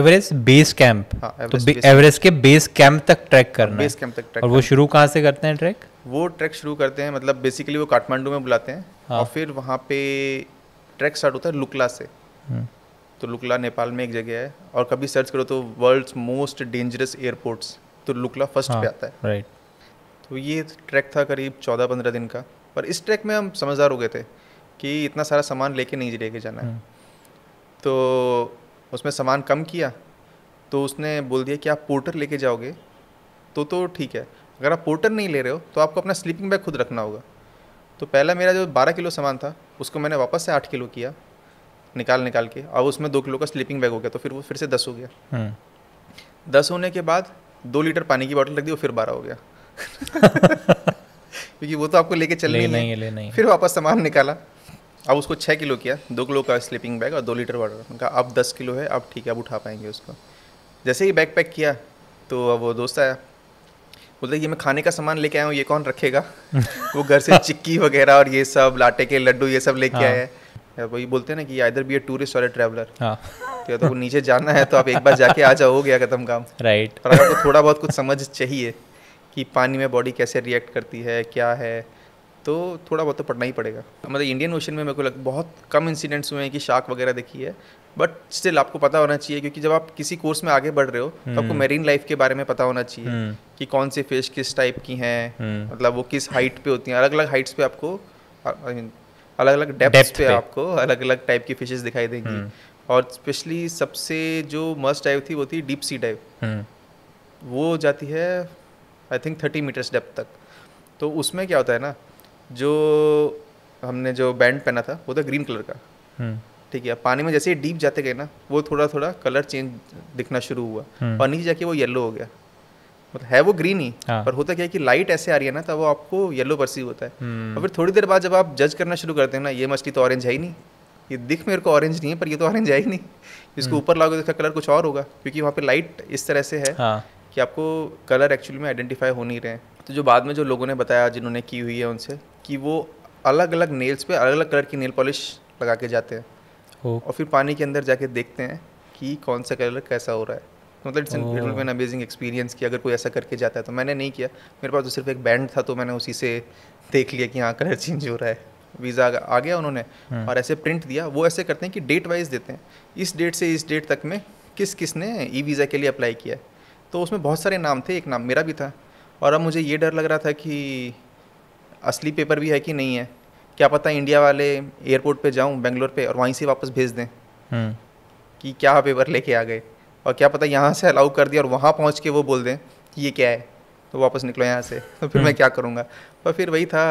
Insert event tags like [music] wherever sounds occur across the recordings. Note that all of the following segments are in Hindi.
एवरेस्ट बेस कैंप तो एवरेस्ट के बेस कैंप तक ट्रैक करना बेस कैंप तक ट्रैक और वो शुरू कहाँ से करते हैं ट्रैक वो ट्रैक शुरू करते हैं मतलब बेसिकली वो काठमांडू में बुलाते हैं हाँ। और फिर वहाँ पे ट्रैक स्टार्ट होता है लुकला से हम्म। तो लुकला नेपाल में एक जगह है और कभी सर्च करो तो वर्ल्ड मोस्ट डेंजरस एयरपोर्ट्स तो लुकला फर्स्ट हाँ, पे आता है राइट तो ये ट्रैक था करीब चौदह पंद्रह दिन का पर इस ट्रैक में हम समझदार हो गए थे कि इतना सारा सामान लेके नहीं लेके जाना है हम्म। तो उसमें सामान कम किया तो उसने बोल दिया कि आप पोर्टर लेके जाओगे तो तो ठीक है अगर आप पोर्टर नहीं ले रहे हो तो आपको अपना स्लीपिंग बैग खुद रखना होगा तो पहला मेरा जो बारह किलो सामान था उसको मैंने वापस से आठ किलो किया निकाल निकाल के अब उसमें दो किलो का स्लीपिंग बैग हो गया तो फिर वो फिर से दस हो गया हम्म। दस होने के बाद दो लीटर पानी की बॉटल रख दी वो फिर बारह हो गया [laughs] [laughs] क्योंकि वो तो आपको लेके चलने ले नहीं, नहीं, ले नहीं फिर वापस सामान निकाला अब उसको छः किलो किया दो किलो का स्लीपिंग बैग और दो लीटर वाटर उनका अब दस किलो है अब ठीक है अब उठा पाएंगे उसको जैसे ही बैग पैक किया तो अब वो दोस्त आया बोलते ये मैं खाने का सामान लेके आया हूँ ये कौन रखेगा [laughs] वो घर से चिक्की वगैरह और ये सब लाटे के लड्डू ये सब लेके आए हाँ। आया है वही बोलते हैं ना कि इधर भी ए टूरिस्ट और ए ट्रैवलर हाँ। तो, वो नीचे जाना है तो आप एक बार जाके आ जाओ हो गया खत्म काम राइट और आपको थोड़ा बहुत कुछ समझ चाहिए कि पानी में बॉडी कैसे रिएक्ट करती है क्या है तो थोड़ा बहुत तो पढ़ना ही पड़ेगा मतलब इंडियन ओशन में मेरे को लग बहुत कम इंसिडेंट्स हुए हैं कि शार्क वगैरह देखी है बट स्टिल आपको पता होना चाहिए क्योंकि जब आप किसी कोर्स में आगे बढ़ रहे हो तो आपको मेरीन हम्म। लाइफ के बारे में पता होना चाहिए हम्म। कि कौन सी फिश किस टाइप की हैं हम्म। मतलब वो किस हाइट पे होती हैं अलग अलग हाइट्स पे आपको अलग अलग डेप्थ पे, आपको अलग अलग टाइप की फिशेज दिखाई देंगी और स्पेशली सबसे जो मस्ट डाइव थी वो थी डीप सी डाइव वो जाती है I think thirty metres depth तक तो उसमें क्या होता है ना जो हमने जो बैंड पहना था वो था ग्रीन कलर का हम्म। ठीक है पानी में जैसे ही डीप जाते गए ना वो थोड़ा थोड़ा कलर चेंज दिखना शुरू हुआ हम्म। और नीचे जाके वो येलो हो गया मतलब है वो ग्रीन ही हाँ. पर होता क्या है कि लाइट ऐसे आ रही है ना तो वो आपको येलो परसीव होता है हम्म। और फिर थोड़ी देर बाद जब आप जज करना शुरू करते हैं ना ये मछली तो ऑरेंज है ही नहीं ये दिख मेरे को ऑरेंज नहीं है पर ये तो ऑरेंज है ही नहीं इसको ऊपर लाओगे तो इसका कलर कुछ और होगा क्योंकि वहाँ पे लाइट इस तरह से है हाँ। कि आपको कलर एक्चुअली में आइडेंटिफाई हो नहीं रहे तो जो बाद में जो लोगों ने बताया जिन्होंने की हुई है उनसे कि वो अलग अलग नेल्स पे अलग अलग कलर की नेल पॉलिश लगा के जाते हैं oh. और फिर पानी के अंदर जाके देखते हैं कि कौन सा कलर कैसा हो रहा है मतलब इट्स एन अमेजिंग एक्सपीरियंस कि अगर कोई ऐसा करके जाता है तो मैंने नहीं किया मेरे पास तो सिर्फ एक बैंड था तो मैंने उसी से देख लिया कि हाँ कलर चेंज हो रहा है वीज़ा आ गया उन्होंने hmm. और ऐसे प्रिंट दिया वो ऐसे करते हैं कि डेट वाइज देते हैं इस डेट से इस डेट तक में किस किस ने ई वीज़ा के लिए अप्लाई किया है तो उसमें बहुत सारे नाम थे एक नाम मेरा भी था और अब मुझे ये डर लग रहा था कि असली पेपर भी है कि नहीं है क्या पता इंडिया वाले एयरपोर्ट पे जाऊं बेंगलोर पे और वहीं से वापस भेज दें हम्म। कि क्या पेपर लेके आ गए और क्या पता यहाँ से अलाउ कर दिया और वहाँ पहुँच के वो बोल दें कि ये क्या है तो वापस निकलो यहाँ से [laughs] तो फिर मैं हम्म। क्या करूँगा पर फिर वही था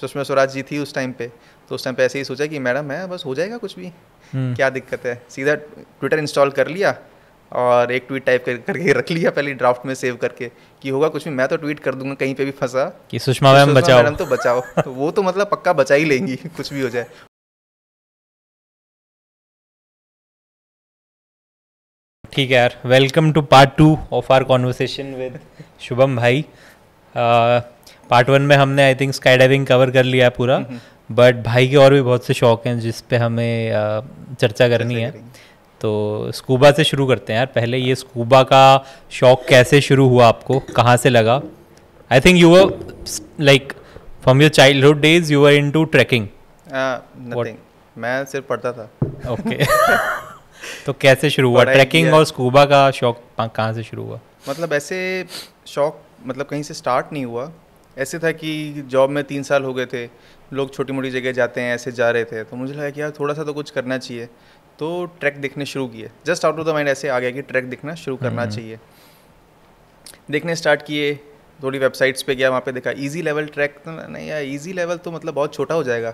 सुषमा स्वराज जी थी उस टाइम पे तो उस टाइम पे ऐसे ही सोचा कि मैडम है बस हो जाएगा कुछ भी हम्म। क्या दिक्कत है सीधा ट्विटर इंस्टॉल कर लिया और एक ट्वीट टाइप कर, करके रख लिया पहले ड्राफ्ट में सेव करके कि होगा कुछ भी मैं तो ट्वीट कर दूंगा कहीं पे भी फंसा कि सुषमा मैम बचाओ मैडम तो बचाओ तो वो तो मतलब पक्का बचा ही लेंगी कुछ भी हो जाए ठीक है यार welcome to part two of our conversation with Shubham भाई पार्ट वन में हमने I think skydiving cover कर लिया पूरा बट हम्म। भाई के और भी बहुत से शौक हैं जिस पे हमें चर्चा करनी है तो स्कूबा से शुरू करते हैं यार पहले ये स्कूबा का शौक कैसे शुरू हुआ आपको कहाँ से लगा I think you were like from your childhood days you are into trekking मैं सिर्फ पढ़ता था ओके okay. [laughs] [laughs] तो कैसे शुरू हुआ ट्रैकिंग और स्कूबा का शौक कहाँ से शुरू हुआ मतलब ऐसे शौक मतलब कहीं से स्टार्ट नहीं हुआ ऐसे था कि जॉब में तीन साल हो गए थे लोग छोटी मोटी जगह जाते हैं ऐसे जा रहे थे तो मुझे लगा कि यार थोड़ा सा तो कुछ करना चाहिए तो ट्रैक दिखने शुरू किए just out of the mind ऐसे आ गया कि ट्रैक दिखना शुरू करना हम्म। चाहिए देखने स्टार्ट किए थोड़ी वेबसाइट्स पे गया वहाँ पे देखा इजी लेवल ट्रैक तो नहीं यार इजी लेवल तो मतलब बहुत छोटा हो जाएगा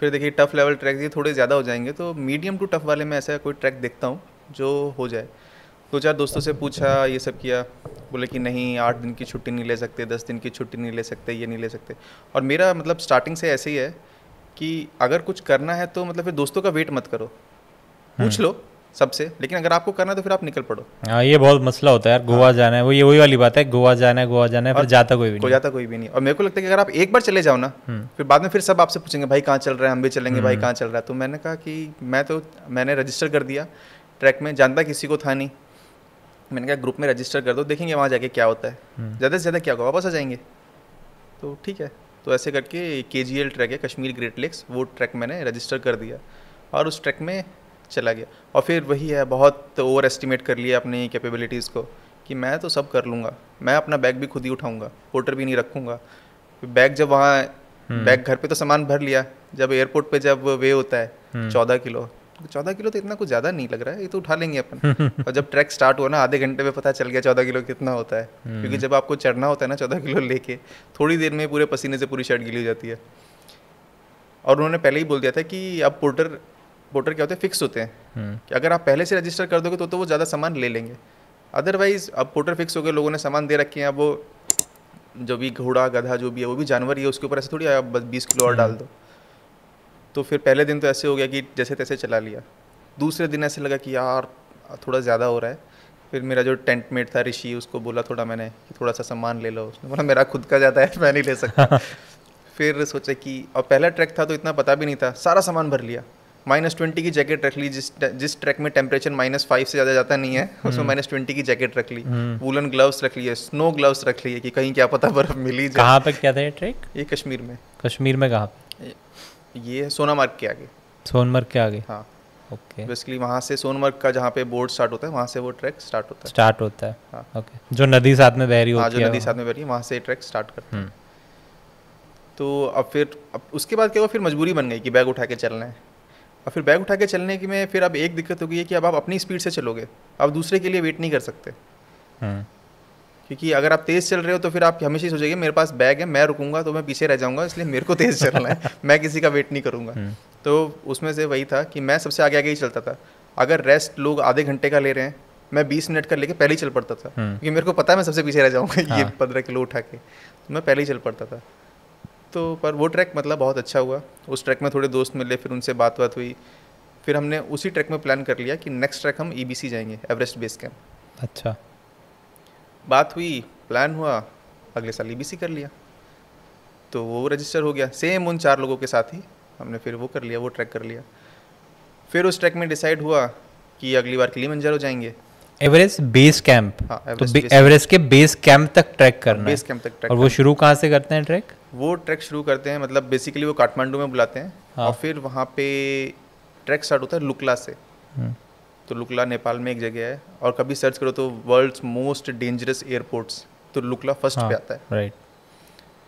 फिर देखिए टफ़ लेवल ट्रैक ये थोड़े ज़्यादा हो जाएंगे तो मीडियम टू टफ़ वाले में ऐसा कोई ट्रैक देखता हूँ जो हो जाए दो तो चार दोस्तों से पूछा ये सब किया बोले कि नहीं आठ दिन की छुट्टी नहीं ले सकते दस दिन की छुट्टी नहीं ले सकते ये नहीं ले सकते और मेरा मतलब स्टार्टिंग से ऐसे ही है कि अगर कुछ करना है तो मतलब फिर दोस्तों का वेट मत करो पूछ लो सबसे लेकिन अगर आपको करना है तो फिर आप निकल पड़ो हाँ ये बहुत मसला होता है यार गोवा हाँ। जाना है वो ये वही वाली बात है गोवा जाना है गोवा जाना है फिर जाता कोई भी नहीं जाता कोई भी नहीं और मेरे को लगता है कि अगर आप एक बार चले जाओ ना हम्म। फिर बाद में फिर सब आपसे पूछेंगे भाई कहाँ चल रहा है हम भी चलेंगे भाई हम्म। कहाँ चल रहा है तो मैंने कहा कि मैं तो मैंने रजिस्टर कर दिया ट्रैक में जानता किसी को था नहीं मैंने कहा ग्रुप में रजिस्टर कर दो देखेंगे वहाँ जाके क्या होता है हम्म। ज़्यादा से ज़्यादा क्या होगा वापस आ जाएंगे तो ठीक है तो ऐसे करके के जी एल ट्रैक है कश्मीर ग्रेट लेक्स वो ट्रैक मैंने रजिस्टर कर दिया और उस ट्रैक में चला गया और फिर वही है बहुत ओवर एस्टिमेट कर लिया अपनी कैपेबिलिटीज़ को कि मैं तो सब कर लूँगा मैं अपना बैग भी खुद ही उठाऊँगा पोर्टर भी नहीं रखूँगा बैग जब वहाँ बैग हम्म। घर पे तो सामान भर लिया जब एयरपोर्ट पे जब वे होता है हम्म। चौदह किलो चौदह किलो तो इतना कुछ ज़्यादा नहीं लग रहा है ये तो उठा लेंगे अपन [laughs] और जब ट्रैक स्टार्ट हुआ ना आधे घंटे में पता चल गया चौदह किलो कितना होता है हम्म। क्योंकि जब आपको चढ़ना होता है ना चौदह किलो लेके थोड़ी देर में पूरे पसीने से पूरी शर्ट गिली हो जाती है और उन्होंने पहले ही बोल दिया था कि अब पोर्टर वोटर क्या होते हैं फिक्स होते हैं हम्म। कि अगर आप पहले से रजिस्टर कर दोगे तो तो वो ज़्यादा सामान ले लेंगे अदरवाइज अब वोटर फिक्स हो गए लोगों ने सामान दे रखे हैं अब वो जो भी घोड़ा गधा जो भी है वो भी जानवर ही है उसके ऊपर ऐसे थोड़ी आया बस बीस किलो और डाल हम्म। दो तो फिर पहले दिन तो ऐसे हो गया कि जैसे तैसे चला लिया दूसरे दिन ऐसे लगा कि यार थोड़ा ज़्यादा हो रहा है फिर मेरा जो टेंट मेट था ऋषि उसको बोला थोड़ा मैंने कि थोड़ा सा सामान ले लो उसने बोला मेरा खुद का ज़्यादा है मैं नहीं ले सकता [laughs] फिर सोचा कि और पहला ट्रैक था तो इतना पता भी नहीं था सारा सामान भर लिया माइनस ट्वेंटी की जैकेट रख ली जिस जिस ट्रैक में टेम्परेचर माइनस फाइव से ज़्यादा जाता नहीं है हम्म। उसमें माइनस ट्वेंटी की जैकेट रख ली वुलन हम्म। ग्लव्स रख लिए स्नो ग्लव्स रख लिए कि कहीं क्या पता बर्फ मिली जाए कहाँ पे क्या था ये ट्रैक ये कश्मीर में कश्मीर में कहाँ ये है सोनामार्ग के आगे सोनमर्ग के आगे हाँ ओके बेसिकली वहाँ से सोनमर्ग का जहाँ पे बोर्ड स्टार्ट होता है वहाँ से वो ट्रैक स्टार्ट होता है स्टार्ट होता है हाँ। ओके जो नदी साथ में बह रही होती हाँ, है नदी साथ में बह रही है वहाँ से ट्रैक स्टार्ट करते हैं तो अब फिर अब उसके बाद क्या हुआ फिर मजबूरी बन गई कि बैग उठा के चलना है और फिर बैग उठा के चलने की में फिर अब एक दिक्कत हो गई है कि अब आप अपनी स्पीड से चलोगे आप दूसरे के लिए वेट नहीं कर सकते हम्म। क्योंकि अगर आप तेज़ चल रहे हो तो फिर आप हमेशा ही सोचेंगे मेरे पास बैग है मैं रुकूंगा तो मैं पीछे रह जाऊंगा इसलिए मेरे को तेज़ चलना है [laughs] मैं किसी का वेट नहीं करूंगा हम्म। तो उसमें से वही था कि मैं सबसे आगे आगे ही चलता था अगर रेस्ट लोग आधे घंटे का ले रहे हैं मैं बीस मिनट का लेके पहले ही चल पड़ता था हम्म। क्योंकि मेरे को पता है मैं सबसे पीछे रह जाऊँगा ये हाँ। पंद्रह किलो उठा के तो मैं पहले ही चल पड़ता था तो पर वो ट्रैक मतलब बहुत अच्छा हुआ उस ट्रैक में थोड़े दोस्त मिले फिर उनसे बात बात हुई फिर हमने उसी ट्रैक में प्लान कर लिया कि नेक्स्ट ट्रैक हम ई e जाएंगे एवरेस्ट बेस कैम्प अच्छा बात हुई प्लान हुआ अगले साल ई e कर लिया तो वो रजिस्टर हो गया सेम उन चार लोगों के साथ ही हमने फिर वो कर लिया वो ट्रैक कर लिया फिर उस ट्रैक में डिसाइड हुआ कि अगली बार हो जाएंगे एवरेस्ट बेस कैंप तो एवरेस्ट के बेस कैंप तक ट्रैक करना बेस कैंप तक ट्रैक और वो शुरू कहाँ से करते हैं ट्रैक वो ट्रैक शुरू करते हैं मतलब बेसिकली वो काठमांडू में बुलाते हैं हाँ। और फिर वहाँ पे ट्रैक स्टार्ट होता है लुकला से हम्म। तो लुकला नेपाल में एक जगह है और कभी सर्च करो तो वर्ल्ड मोस्ट डेंजरस एयरपोर्ट्स तो लुकला हाँ, फर्स्ट पे आता है राइट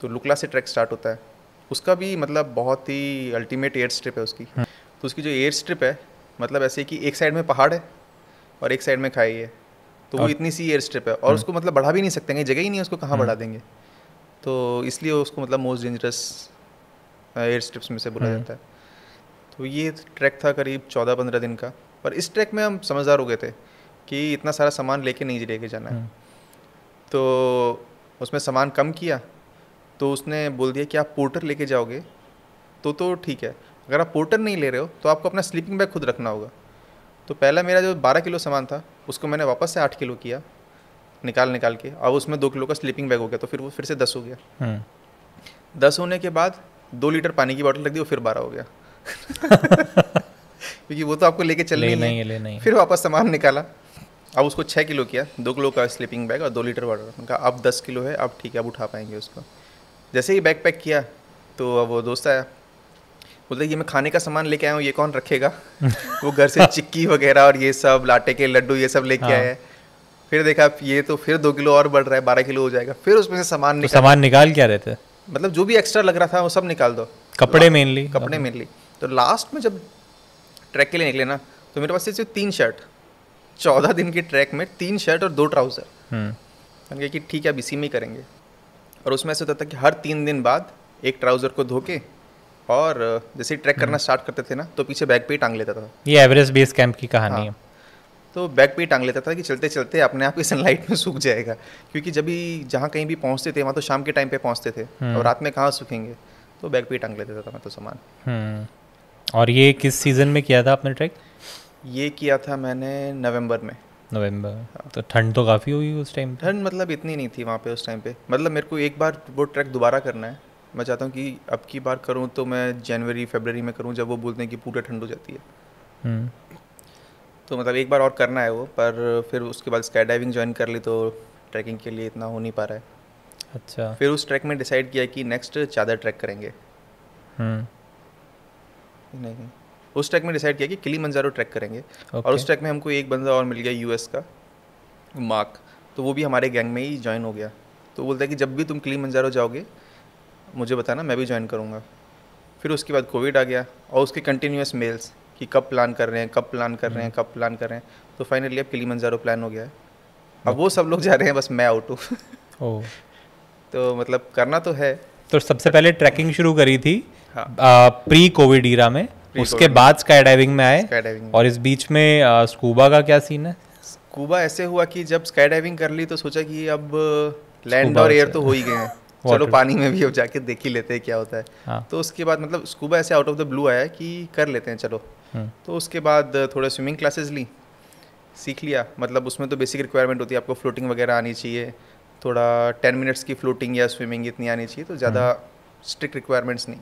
तो लुकला से ट्रैक स्टार्ट होता है उसका भी मतलब बहुत ही अल्टीमेट एयर स्ट्रिप है उसकी हाँ। तो उसकी जो एयर स्ट्रिप है मतलब ऐसे कि एक साइड में पहाड़ है और एक साइड में खाई है तो वो इतनी सी एयर स्ट्रिप है और हम्म। उसको मतलब बढ़ा भी नहीं सकते कहीं जगह ही नहीं उसको कहाँ हम्म। बढ़ा देंगे तो इसलिए उसको मतलब मोस्ट डेंजरस एयर स्ट्रिप्स में से बोला हम्म। जाता है तो ये ट्रैक था करीब चौदह पंद्रह दिन का पर इस ट्रैक में हम समझदार हो गए थे कि इतना सारा सामान लेके नहीं लेके जाना है तो उसमें सामान कम किया तो उसने बोल दिया कि आप पोर्टर लेके जाओगे तो तो ठीक है अगर आप पोर्टर नहीं ले रहे हो तो आपको अपना स्लीपिंग बैग खुद रखना होगा तो पहला मेरा जो बारह किलो सामान था उसको मैंने वापस से आठ किलो किया निकाल निकाल के अब उसमें दो किलो का स्लीपिंग बैग हो गया तो फिर वो फिर से दस हो गया हम्म। दस होने के बाद दो लीटर पानी की बॉटल रख दी वो फिर बारह हो गया [laughs] क्योंकि वो तो आपको लेके चलना ले नहीं, ले नहीं फिर वापस सामान निकाला अब उसको छः किलो किया दो किलो का स्लीपिंग बैग और दो लीटर वाटर उनका अब दस किलो है अब ठीक है अब उठा पाएंगे उसको जैसे ही बैग पैक किया तो अब वो दोस्त आया बोलते ये मैं खाने का सामान लेके आया हूँ ये कौन रखेगा वो घर से चिक्की वगैरह और ये सब लाटे के लड्डू ये सब लेके आए हाँ। आया है फिर देखा ये तो फिर दो किलो और बढ़ रहा है बारह किलो हो जाएगा फिर उसमें से सामान तो निकाल सामान निकाल क्या रहते मतलब जो भी एक्स्ट्रा लग रहा था वो सब निकाल दो कपड़े मेनली कपड़े मेनली तो लास्ट में जब ट्रैक के लिए निकले ना तो मेरे पास सिर्फ तीन शर्ट चौदह दिन के ट्रैक में तीन शर्ट और दो ट्राउज़र हम्म। मैंने कि ठीक है अब इसी में ही करेंगे और उसमें ऐसा होता था कि हर तीन दिन बाद एक ट्राउज़र को धो के और जैसे ट्रैक करना हम्म। स्टार्ट करते थे ना तो पीछे बैग पे टांग लेता था ये एवरेस्ट बेस कैंप की कहानी हाँ। है तो बैग पे टांग लेता था कि चलते चलते अपने आप ही सनलाइट में सूख जाएगा क्योंकि जब भी जहाँ कहीं भी पहुँचते थे वहाँ तो शाम के टाइम पे पहुँचते थे हम्म। और रात में कहाँ सूखेंगे तो बैग पे टांग लेता था मैं तो सामान हम्म। और ये किस सीज़न में किया था आपने ट्रैक ये किया था मैंने नवंबर में नवंबर हाँ। तो ठंड तो काफ़ी हुई उस टाइम ठंड मतलब इतनी नहीं थी वहाँ पे उस टाइम पे मतलब मेरे को एक बार वो ट्रैक दोबारा करना है मैं चाहता हूँ कि अब की बार करूँ तो मैं जनवरी फेबररी में करूँ जब वो बोलते हैं कि पूरा ठंड हो जाती है हम्म। तो मतलब एक बार और करना है वो पर फिर उसके बाद स्काई डाइविंग ज्वाइन कर ली तो ट्रैकिंग के लिए इतना हो नहीं पा रहा है अच्छा फिर उस ट्रैक में डिसाइड किया कि नेक्स्ट चादर ट्रैक करेंगे हम्म। नहीं उस ट्रैक में डिसाइड किया कि किली मंजारो ट्रैक करेंगे okay. और उस ट्रैक में हमको एक बंदा और मिल गया यूएस का मार्क तो वो भी हमारे गैंग में ही ज्वाइन हो गया तो बोलता है कि जब भी तुम किली मंजारो जाओगे मुझे बताना मैं भी ज्वाइन करूँगा फिर उसके बाद कोविड आ गया और उसके कंटिन्यूस मेल्स कि कब प्लान कर रहे हैं कब प्लान कर रहे हैं हम्म। कब प्लान कर रहे हैं तो फाइनली अब किली मंजारो प्लान हो गया है अब वो सब लोग जा रहे हैं बस मैं आउट हूँ [laughs] तो मतलब करना तो है तो सबसे पहले ट्रैकिंग शुरू करी थी हाँ। आ, प्री कोविड ईरा में उसके बाद स्काई डाइविंग में आए और इस बीच में स्कूबा का क्या सीन है स्कूबा ऐसे हुआ कि जब स्काई डाइविंग कर ली तो सोचा कि अब लैंड और एयर तो हो ही गए हैं चलो पानी में भी अब जाके देख ही लेते हैं क्या होता है हाँ. तो उसके बाद मतलब स्कूबा ऐसे आउट ऑफ द ब्लू आया कि कर लेते हैं चलो हुँ. हम्म। तो उसके बाद थोड़े स्विमिंग क्लासेस ली सीख लिया मतलब उसमें तो बेसिक रिक्वायरमेंट होती है आपको फ्लोटिंग वगैरह आनी चाहिए थोड़ा टेन मिनट्स की फ्लोटिंग या स्विमिंग इतनी आनी चाहिए तो ज़्यादा स्ट्रिक्ट हम्म। रिक्वायरमेंट्स नहीं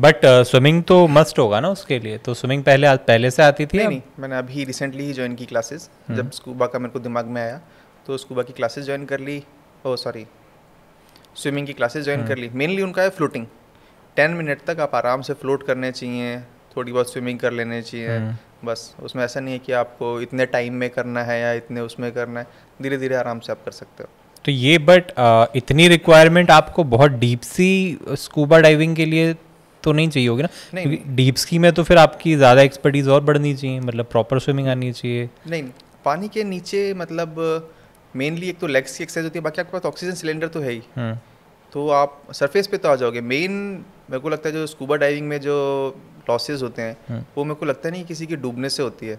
बट स्विमिंग uh, तो मस्ट होगा ना उसके लिए तो स्विमिंग पहले पहले से आती थी नहीं, नहीं मैंने अभी रिसेंटली ही ज्वाइन की क्लासेस जब हम्म। स्कूबा का मेरे को दिमाग में आया तो स्कूबा की क्लासेस ज्वाइन कर ली ओ oh, सॉरी स्विमिंग की क्लासेज ज्वाइन कर हम्म। ली मेनली उनका है फ्लोटिंग टेन मिनट तक आप आराम से फ्लोट करने चाहिए थोड़ी बहुत स्विमिंग कर लेने चाहिए हम्म। बस उसमें ऐसा नहीं है कि आपको इतने टाइम में करना है या इतने उसमें करना है धीरे धीरे आराम से आप कर सकते हो तो ये बट इतनी रिक्वायरमेंट आपको बहुत डीप सी स्कूबा डाइविंग के लिए तो नहीं चाहिए होगी ना नहीं डीप स्की में तो फिर आपकी ज़्यादा एक्सपर्टीज और बढ़नी चाहिए मतलब प्रॉपर स्विमिंग आनी चाहिए नहीं पानी के नीचे मतलब मेनली एक तो लेग्स की एक्सरसाइज होती है बाकी आपके पास ऑक्सीजन सिलेंडर तो है ही हम्म। तो आप सरफेस पे तो आ जाओगे मेन मेरे को लगता है जो स्कूबा डाइविंग में जो लॉसेज होते हैं हम्म। वो मेरे को लगता है नहीं किसी की डूबने से होती है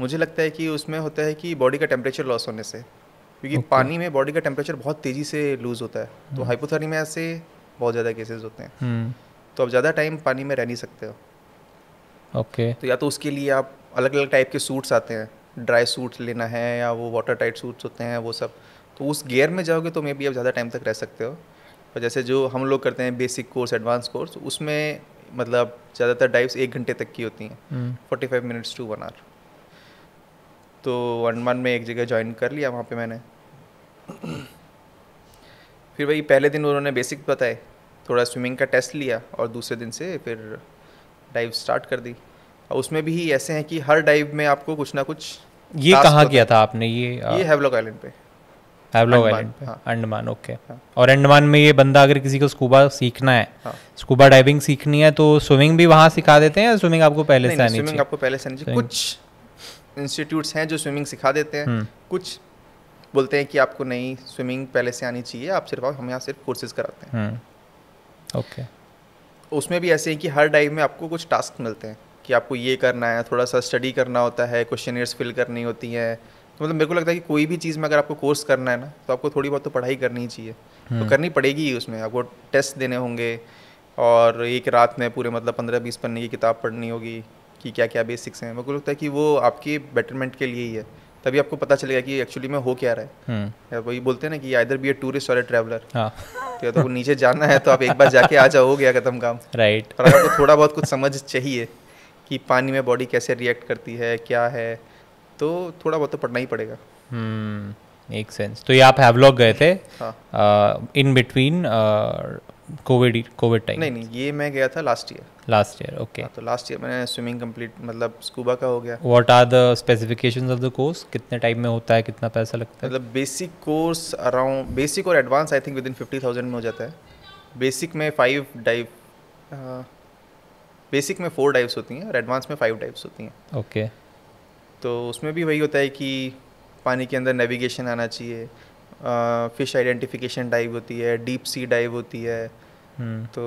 मुझे लगता है कि उसमें होता है कि बॉडी का टेम्परेचर लॉस होने से क्योंकि okay. पानी में बॉडी का टेम्परेचर बहुत तेज़ी से लूज़ होता है तो हाइपोथर्मिया ऐसे बहुत ज़्यादा केसेस होते हैं हम्म। तो आप ज़्यादा टाइम पानी में रह नहीं सकते हो ओके okay. तो या तो उसके लिए आप अलग अलग टाइप के सूट्स आते हैं ड्राई सूट्स लेना है या वो वाटर टाइट सूट्स होते हैं वो सब तो उस गेयर में जाओगे तो मे बी आप ज़्यादा टाइम तक रह सकते हो पर जैसे जो हम लोग करते हैं बेसिक कोर्स एडवांस कोर्स उसमें मतलब ज़्यादातर डाइव्स एक घंटे तक की होती हैं forty five minutes to one hour तो वन वन में एक जगह ज्वाइन कर लिया वहाँ पे मैंने फिर भाई पहले दिन उन्होंने बेसिक बताए थोड़ा स्विमिंग का टेस्ट लिया और दूसरे दिन से फिर डाइव स्टार्ट कर दी और उसमें भी ऐसे हैं कि हर डाइव में आपको कुछ ना कुछ ये कहाँ किया था आपने ये ये हैवलॉक आइलैंड पे हैवलॉक आइलैंड पे अंडमान हाँ। ओके हाँ। और अंडमान में ये बंदा अगर किसी को स्कूबा सीखना है स्कूबा हाँ। डाइविंग सीखनी है तो स्विमिंग भी वहाँ सिखा देते हैं या स्विमिंग आपको पहले से आनी चाहिए स्विमिंग आपको पहले से आनी चाहिए कुछ इंस्टीट्यूट्स हैं जो स्विमिंग सिखा देते हैं हम्म। कुछ बोलते हैं कि आपको नई स्विमिंग पहले से आनी चाहिए आप सिर्फ हम यहाँ सिर्फ कोर्सेज कराते हैं ओके हम्म। उसमें भी ऐसे हैं कि हर डाइव में आपको कुछ टास्क मिलते हैं कि आपको ये करना है थोड़ा सा स्टडी करना होता है क्वेश्चन फिल करनी होती है तो मतलब मेरे को लगता है कि कोई भी चीज़ में अगर आपको कोर्स करना है ना तो आपको थोड़ी बहुत तो पढ़ाई करनी चाहिए तो हम्म। करनी पड़ेगी ही उसमें आपको टेस्ट देने होंगे और एक रात में पूरे मतलब पंद्रह बीस पन्ने की किताब पढ़नी होगी कि क्या क्या बेसिक्स हैं मेरे को लगता है कि वो आपके बेटरमेंट के लिए ही है तभी आपको पता चलेगा कि एक्चुअली में हो क्या रहा है हम्म। वही बोलते हैं ना कि इधर बी ए टूरिस्ट और ए ट्रैवलर तो तो नीचे जाना है तो आप एक बार जाके आ जाओ हो गया खत्म काम राइट [laughs] पर आपको थोड़ा बहुत कुछ समझ चाहिए कि पानी में बॉडी कैसे रिएक्ट करती है क्या है तो थोड़ा बहुत तो पढ़ना ही पड़ेगा हम्म, एक सेंस तो ये आप हैवलॉग गए थे in between covid covid time नहीं नहीं ये मैं गया था last year last year okay तो लास्ट ईयर मैंने स्विमिंग कंप्लीट मतलब स्कूबा का हो गया what are the specifications of the course कितने टाइम में होता है कितना पैसा लगता है मतलब बेसिक कोर्स अराउंड बेसिक और advance I think within fifty thousand में हो जाता है बेसिक में फाइव हाँ। डाइव बेसिक में फोर टाइप्स होती हैं और एडवांस में फाइव टाइप्स होती हैं ओके okay. तो उसमें भी वही होता है कि पानी के अंदर नेविगेशन आना चाहिए फिश आइडेंटिफिकेशन डाइव होती है डीप सी डाइव होती है हम्म। तो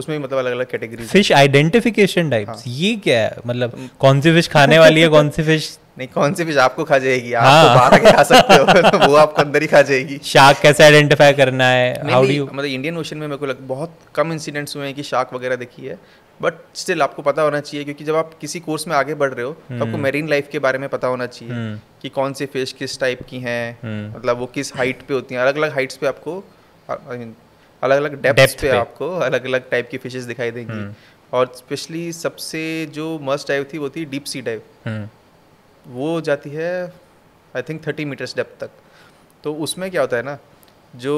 उसमें भी मतलब अलग अलग कैटेगरी फिश आइडेंटिफिकेशन टाइप्स ये क्या है मतलब कौन सी फिश खाने वाली है [laughs] कौन सी फिश नहीं कौन सी फिश आपको खा जाएगी आप तो हाँ. तो बाहर के खा सकते हो [laughs] वो आपको अंदर ही खा जाएगी शार्क कैसे आइडेंटिफाई करना है हाउ डू मतलब इंडियन ओशन में मेरे को लग बहुत कम इंसिडेंट्स हुए हैं कि शार्क वगैरह देखी है बट स्टिल आपको पता होना चाहिए क्योंकि जब आप किसी कोर्स में आगे बढ़ रहे हो तो आपको मेरीन हम्म। लाइफ के बारे में पता होना चाहिए हम्म। कि कौन सी फिश किस टाइप की हैं हम्म। मतलब वो किस हाइट पे होती हैं अलग अलग हाइट्स पे आपको अलग अलग डेप्थ पे आपको अलग अलग टाइप की फिशेज दिखाई देंगी और स्पेशली सबसे जो मस्ट डाइव थी वो थी डीप सी डाइव वो जाती है I think thirty metres depth तक तो उसमें क्या होता है ना जो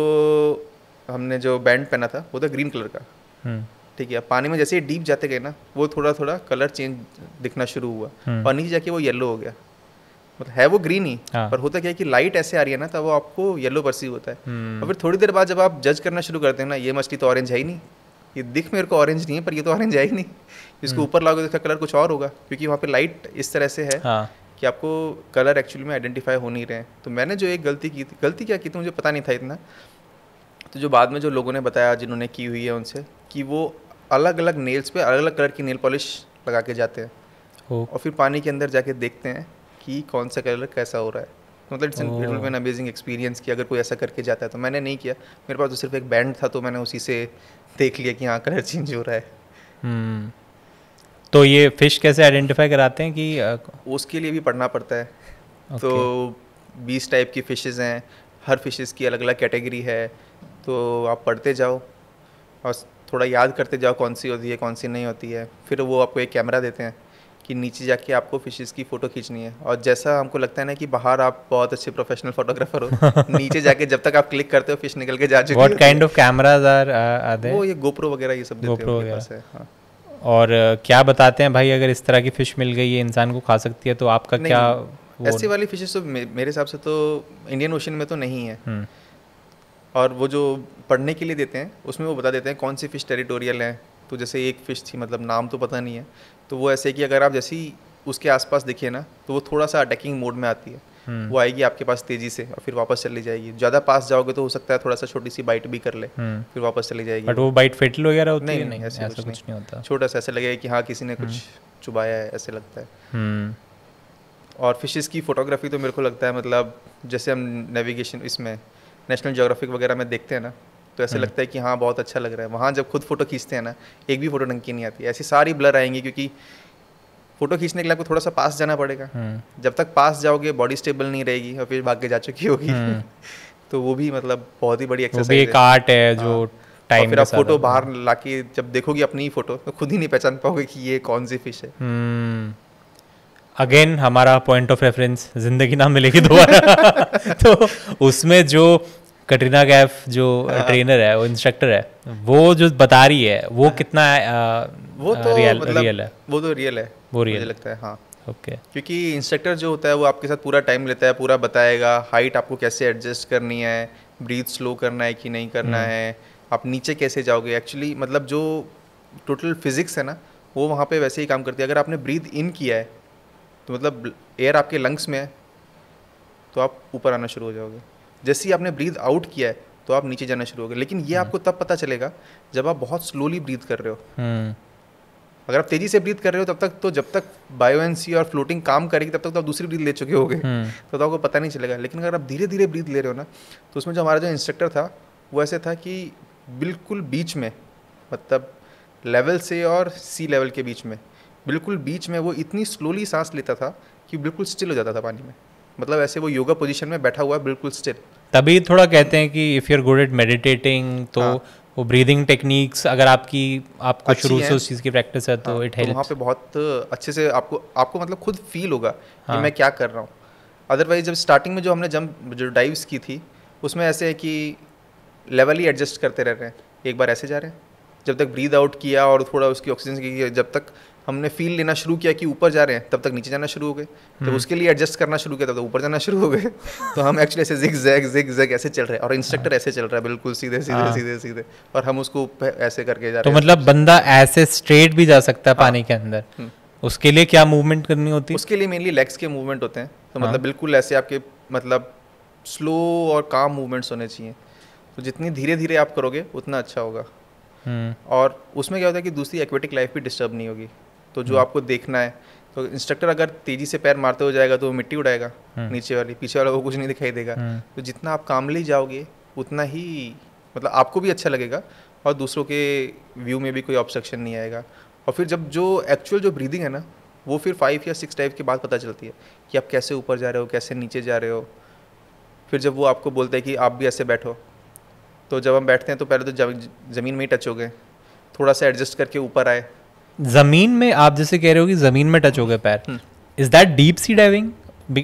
हमने जो बैंड पहना था वो था ग्रीन कलर का हम्म। ठीक है पानी में जैसे डीप जाते गए ना वो थोड़ा थोड़ा कलर चेंज दिखना शुरू हुआ हम्म। और नीचे जाके वो येलो हो गया मतलब है वो ग्रीन ही हाँ। पर होता क्या है कि लाइट ऐसे आ रही है ना तो वो आपको येलो परसीव होता है हम्म। और फिर थोड़ी देर बाद जब आप जज करना शुरू करते हैं ना ये मछली तो ऑरेंज है ही नहीं ये दिख मेरे को ऑरेंज नहीं है पर ये तो ऑरेंज है ही नहीं इसको ऊपर लाओगे तो इसका कलर कुछ और होगा क्योंकि वहाँ पे लाइट इस तरह से है हाँ। कि आपको कलर एक्चुअली में आइडेंटिफाई हो नहीं रहे हैं तो मैंने जो एक गलती की थी गलती क्या की थी मुझे पता नहीं था इतना तो जो बाद में जो लोगों ने बताया जिन्होंने की हुई है उनसे कि वो अलग अलग नेल्स पे अलग अलग कलर की नेल पॉलिश लगा के जाते हैं और फिर पानी के अंदर जाके देखते हैं कि कौन सा कलर कैसा हो रहा है तो मतलब इट्स मैंने अमेजिंग एक्सपीरियंस कि अगर कोई ऐसा करके जाता है तो मैंने नहीं किया मेरे पास तो सिर्फ एक बैंड था तो मैंने उसी से देख लिया कि हाँ कलर चेंज हो रहा है hmm. तो ये फिश कैसे आइडेंटिफाई कराते हैं कि उसके लिए भी पढ़ना पड़ता है okay. तो बीस टाइप की फिशेज़ हैं हर फिशेज़ की अलग अलग कैटेगरी है तो आप पढ़ते जाओ और थोड़ा याद करते जाओ कौन सी होती है कौन सी नहीं होती है फिर वो आपको एक कैमरा देते हैं कि नीचे जाके आपको फिशेस की फ़ोटो खींचनी है और जैसा हमको लगता है ना कि बाहर आप बहुत अच्छे प्रोफेशनल फोटोग्राफर हो [laughs] नीचे जाके जब तक आप क्लिक करते हो फिश निकल के जा चुकी है what kind of cameras are वो ये गोप्रो वगैरह ये सब देते हैं और क्या बताते हैं भाई अगर इस तरह की फ़िश मिल गई है इंसान को खा सकती है तो आपका क्या ऐसी वाली फिशेस तो मेरे हिसाब से तो इंडियन ओशन में तो नहीं है हम्म। और वो जो पढ़ने के लिए देते हैं उसमें वो बता देते हैं कौन सी फ़िश टेरिटोरियल है तो जैसे एक फ़िश थी मतलब नाम तो पता नहीं है तो वो ऐसे कि अगर आप जैसी उसके आसपास दिखे ना तो वो थोड़ा सा अटैकिंग मोड में आती है वो आएगी आपके पास तेजी से और फिर वापस चली जाएगी ज्यादा पास जाओगे तो हो सकता है थोड़ा सा छोटी सी बाइट भी कर ले हम्म। फिर वापस चली जाएगी बट वो बाइट फेटल वगैरह होती नहीं, है नहीं ऐसा, कुछ नहीं होता छोटा सा ऐसा लगेगा कि हाँ किसी ने हम्म। कुछ चुबाया है ऐसे लगता है हम्म। और फिशेज की फोटोग्राफी तो मेरे को लगता है मतलब जैसे हम नेविगेशन इसमें नेशनल जोग्राफिक वगैरह में देखते हैं ना तो ऐसे लगता है कि हाँ बहुत अच्छा लग रहा है वहाँ जब खुद फोटो खींचते हैं ना एक भी फोटो ढंग की नहीं आती ऐसी सारी ब्लर आएंगी क्योंकि फोटो खींचने के लिए आपको थोड़ा सा पास जाना पड़ेगा हम्म। जब तक पास जाओगे बॉडी स्टेबल नहीं रहेगी और फिर भाग के जा चुकी होगी हम्म। [laughs] तो वो भी मतलब बहुत ही बड़ी एक्सरसाइज एक आर्ट है जो टाइम हाँ। फिर आप फोटो बाहर लाके जब देखोगे अपनी फोटो तो खुद ही नहीं पहचान पाओगे कि ये कौन सी फिश है अगेन हम्म। हमारा पॉइंट ऑफ रेफरेंस जिंदगी ना मिलेगी दोबारा [laughs] तो उसमें जो कटरीना कैफ जो ट्रेनर हाँ। है वो इंस्ट्रक्टर है वो जो बता रही है वो हाँ। कितना वो तो रियल मतलब रियल है वो तो रियल है वो रियल मुझे लगता है हाँ ओके okay. क्योंकि इंस्ट्रक्टर जो होता है वो आपके साथ पूरा टाइम लेता है पूरा बताएगा हाइट आपको कैसे एडजस्ट करनी है ब्रीथ स्लो करना है कि नहीं करना हम्म। है आप नीचे कैसे जाओगे एक्चुअली मतलब जो टोटल फिजिक्स है ना वो वहाँ पे वैसे ही काम करती है अगर आपने ब्रीथ इन किया है तो मतलब एयर आपके लंग्स में है तो आप ऊपर आना शुरू हो जाओगे जैसे ही आपने ब्रीथ आउट किया है तो आप नीचे जाना शुरू हो गए लेकिन ये हम्म। आपको तब पता चलेगा जब आप बहुत स्लोली ब्रीथ कर रहे हो हम्म। अगर आप तेजी से ब्रीथ कर रहे हो तब तक तो जब तक बायोएनसी और फ्लोटिंग काम करेगी तब तक तो आप दूसरी ब्रीथ ले चुके हो गए हम्म। तो, तो आपको पता नहीं चलेगा लेकिन अगर आप धीरे धीरे ब्रीथ ले रहे हो ना तो उसमें जो हमारा जो इंस्ट्रक्टर था वो ऐसे था कि बिल्कुल बीच में मतलब लेवल से और सी लेवल के बीच में बिल्कुल बीच में वो इतनी स्लोली सांस लेता था कि बिल्कुल स्टिल हो जाता था पानी में मतलब ऐसे वो योगा पोजीशन में बैठा हुआ है बिल्कुल स्टिल तभी थोड़ा कहते हैं कि if you are good at meditating तो हाँ. वो ब्रीदिंग टेक्निक्स अगर आपकी आपको शुरू से उस चीज़ की प्रैक्टिस है तो इट हाँ, हेल्प तो वहाँ पे बहुत अच्छे से आपको आपको मतलब खुद फील होगा हाँ. कि मैं क्या कर रहा हूँ अदरवाइज जब स्टार्टिंग में जो हमने जंप जो डाइव्स की थी उसमें ऐसे है कि लेवल ही एडजस्ट करते रह रहे हैं एक बार ऐसे जा रहे हैं जब तक ब्रीद आउट किया और थोड़ा उसकी ऑक्सीजन की जब तक हमने फील लेना शुरू किया कि ऊपर जा रहे हैं तब तक नीचे जाना शुरू हो गए तो उसके लिए एडजस्ट करना शुरू किया तब तक तो ऊपर जाना शुरू हो गए [laughs] तो हम एक्चुअली ऐसे जिग जैग जिग जैग ऐसे चल रहे हैं और इंस्ट्रक्टर हाँ। ऐसे चल रहा है बिल्कुल सीधे सीधे हाँ। सीधे सीधे और हम उसको ऐसे करके जा तो रहे हैं तो मतलब बंदा ऐसे स्ट्रेट भी जा सकता है हाँ। पानी के अंदर हम्म। उसके लिए क्या मूवमेंट करनी होती है उसके लिए मेनली लेग्स के मूवमेंट होते हैं तो मतलब बिल्कुल ऐसे आपके मतलब स्लो और काम मूवमेंट्स होने चाहिए तो जितनी धीरे धीरे आप करोगे उतना अच्छा होगा हम्म। और उसमें क्या होता है कि दूसरी एक्वेटिक लाइफ भी डिस्टर्ब नहीं होगी तो जो हम्म। आपको देखना है तो इंस्ट्रक्टर अगर तेजी से पैर मारते हो जाएगा तो वो मिट्टी उड़ाएगा हम्म। नीचे वाली पीछे वाला वो कुछ नहीं दिखाई देगा हम्म। तो जितना आप कामली जाओगे उतना ही मतलब आपको भी अच्छा लगेगा और दूसरों के व्यू में भी कोई ऑब्स्ट्रक्शन नहीं आएगा और फिर जब जो एक्चुअल जो ब्रीदिंग है ना वो फिर फाइव या सिक्स टाइप के बाद पता चलती है कि आप कैसे ऊपर जा रहे हो कैसे नीचे जा रहे हो फिर जब वो आपको बोलते हैं कि आप भी ऐसे बैठो तो जब हम बैठते हैं तो पहले तो जमीन में ही टच हो गए थोड़ा सा एडजस्ट करके ऊपर आए जमीन में आप जैसे कह रहे हो कि जमीन में टच हो गए पैर is that deep sea diving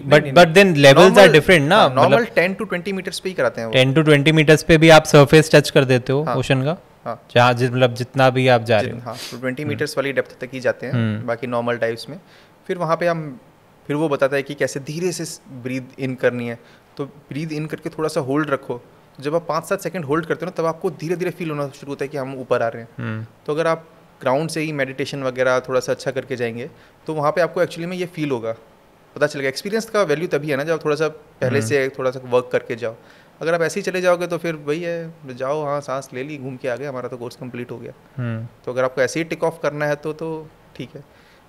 but but then levels are different ना नॉर्मल 10 टू 20 मीटर्स पे ही कराते हैं 10 टू 20 मीटर्स पे भी आप सरफेस टच कर देते हो ओशन हाँ। का हाँ जहाँ मतलब जितना भी आप जा रहे हो हाँ तो 20 मीटर्स हम्म। वाली डेप्थ तक ही जाते हैं हम्म। बाकी नॉर्मल टाइप्स में फिर वहाँ पे हम फिर वो बताता है कि कैसे धीरे से ब्रीद इन करनी है तो ब्रीद इन करके थोड़ा सा होल्ड रखो जब आप पाँच सात सेकंड होल्ड करते हो ना तब आपको धीरे धीरे फील होना शुरू होता है कि हम ऊपर आ रहे हैं हम्म। तो अगर आप ग्राउंड से ही मेडिटेशन वगैरह थोड़ा सा अच्छा करके जाएंगे तो वहाँ पे आपको एक्चुअली में ये फील होगा पता चलेगा एक्सपीरियंस का वैल्यू तभी है ना जब थोड़ा सा पहले से हम्म। थोड़ा सा वर्क करके जाओ अगर आप ऐसे ही चले जाओगे तो फिर वही है जाओ हाँ सांस ले ली घूम के आ गए हमारा तो कोर्स कंप्लीट हो गया हम्म। तो अगर आपको ऐसे ही टिक ऑफ करना है तो तो ठीक है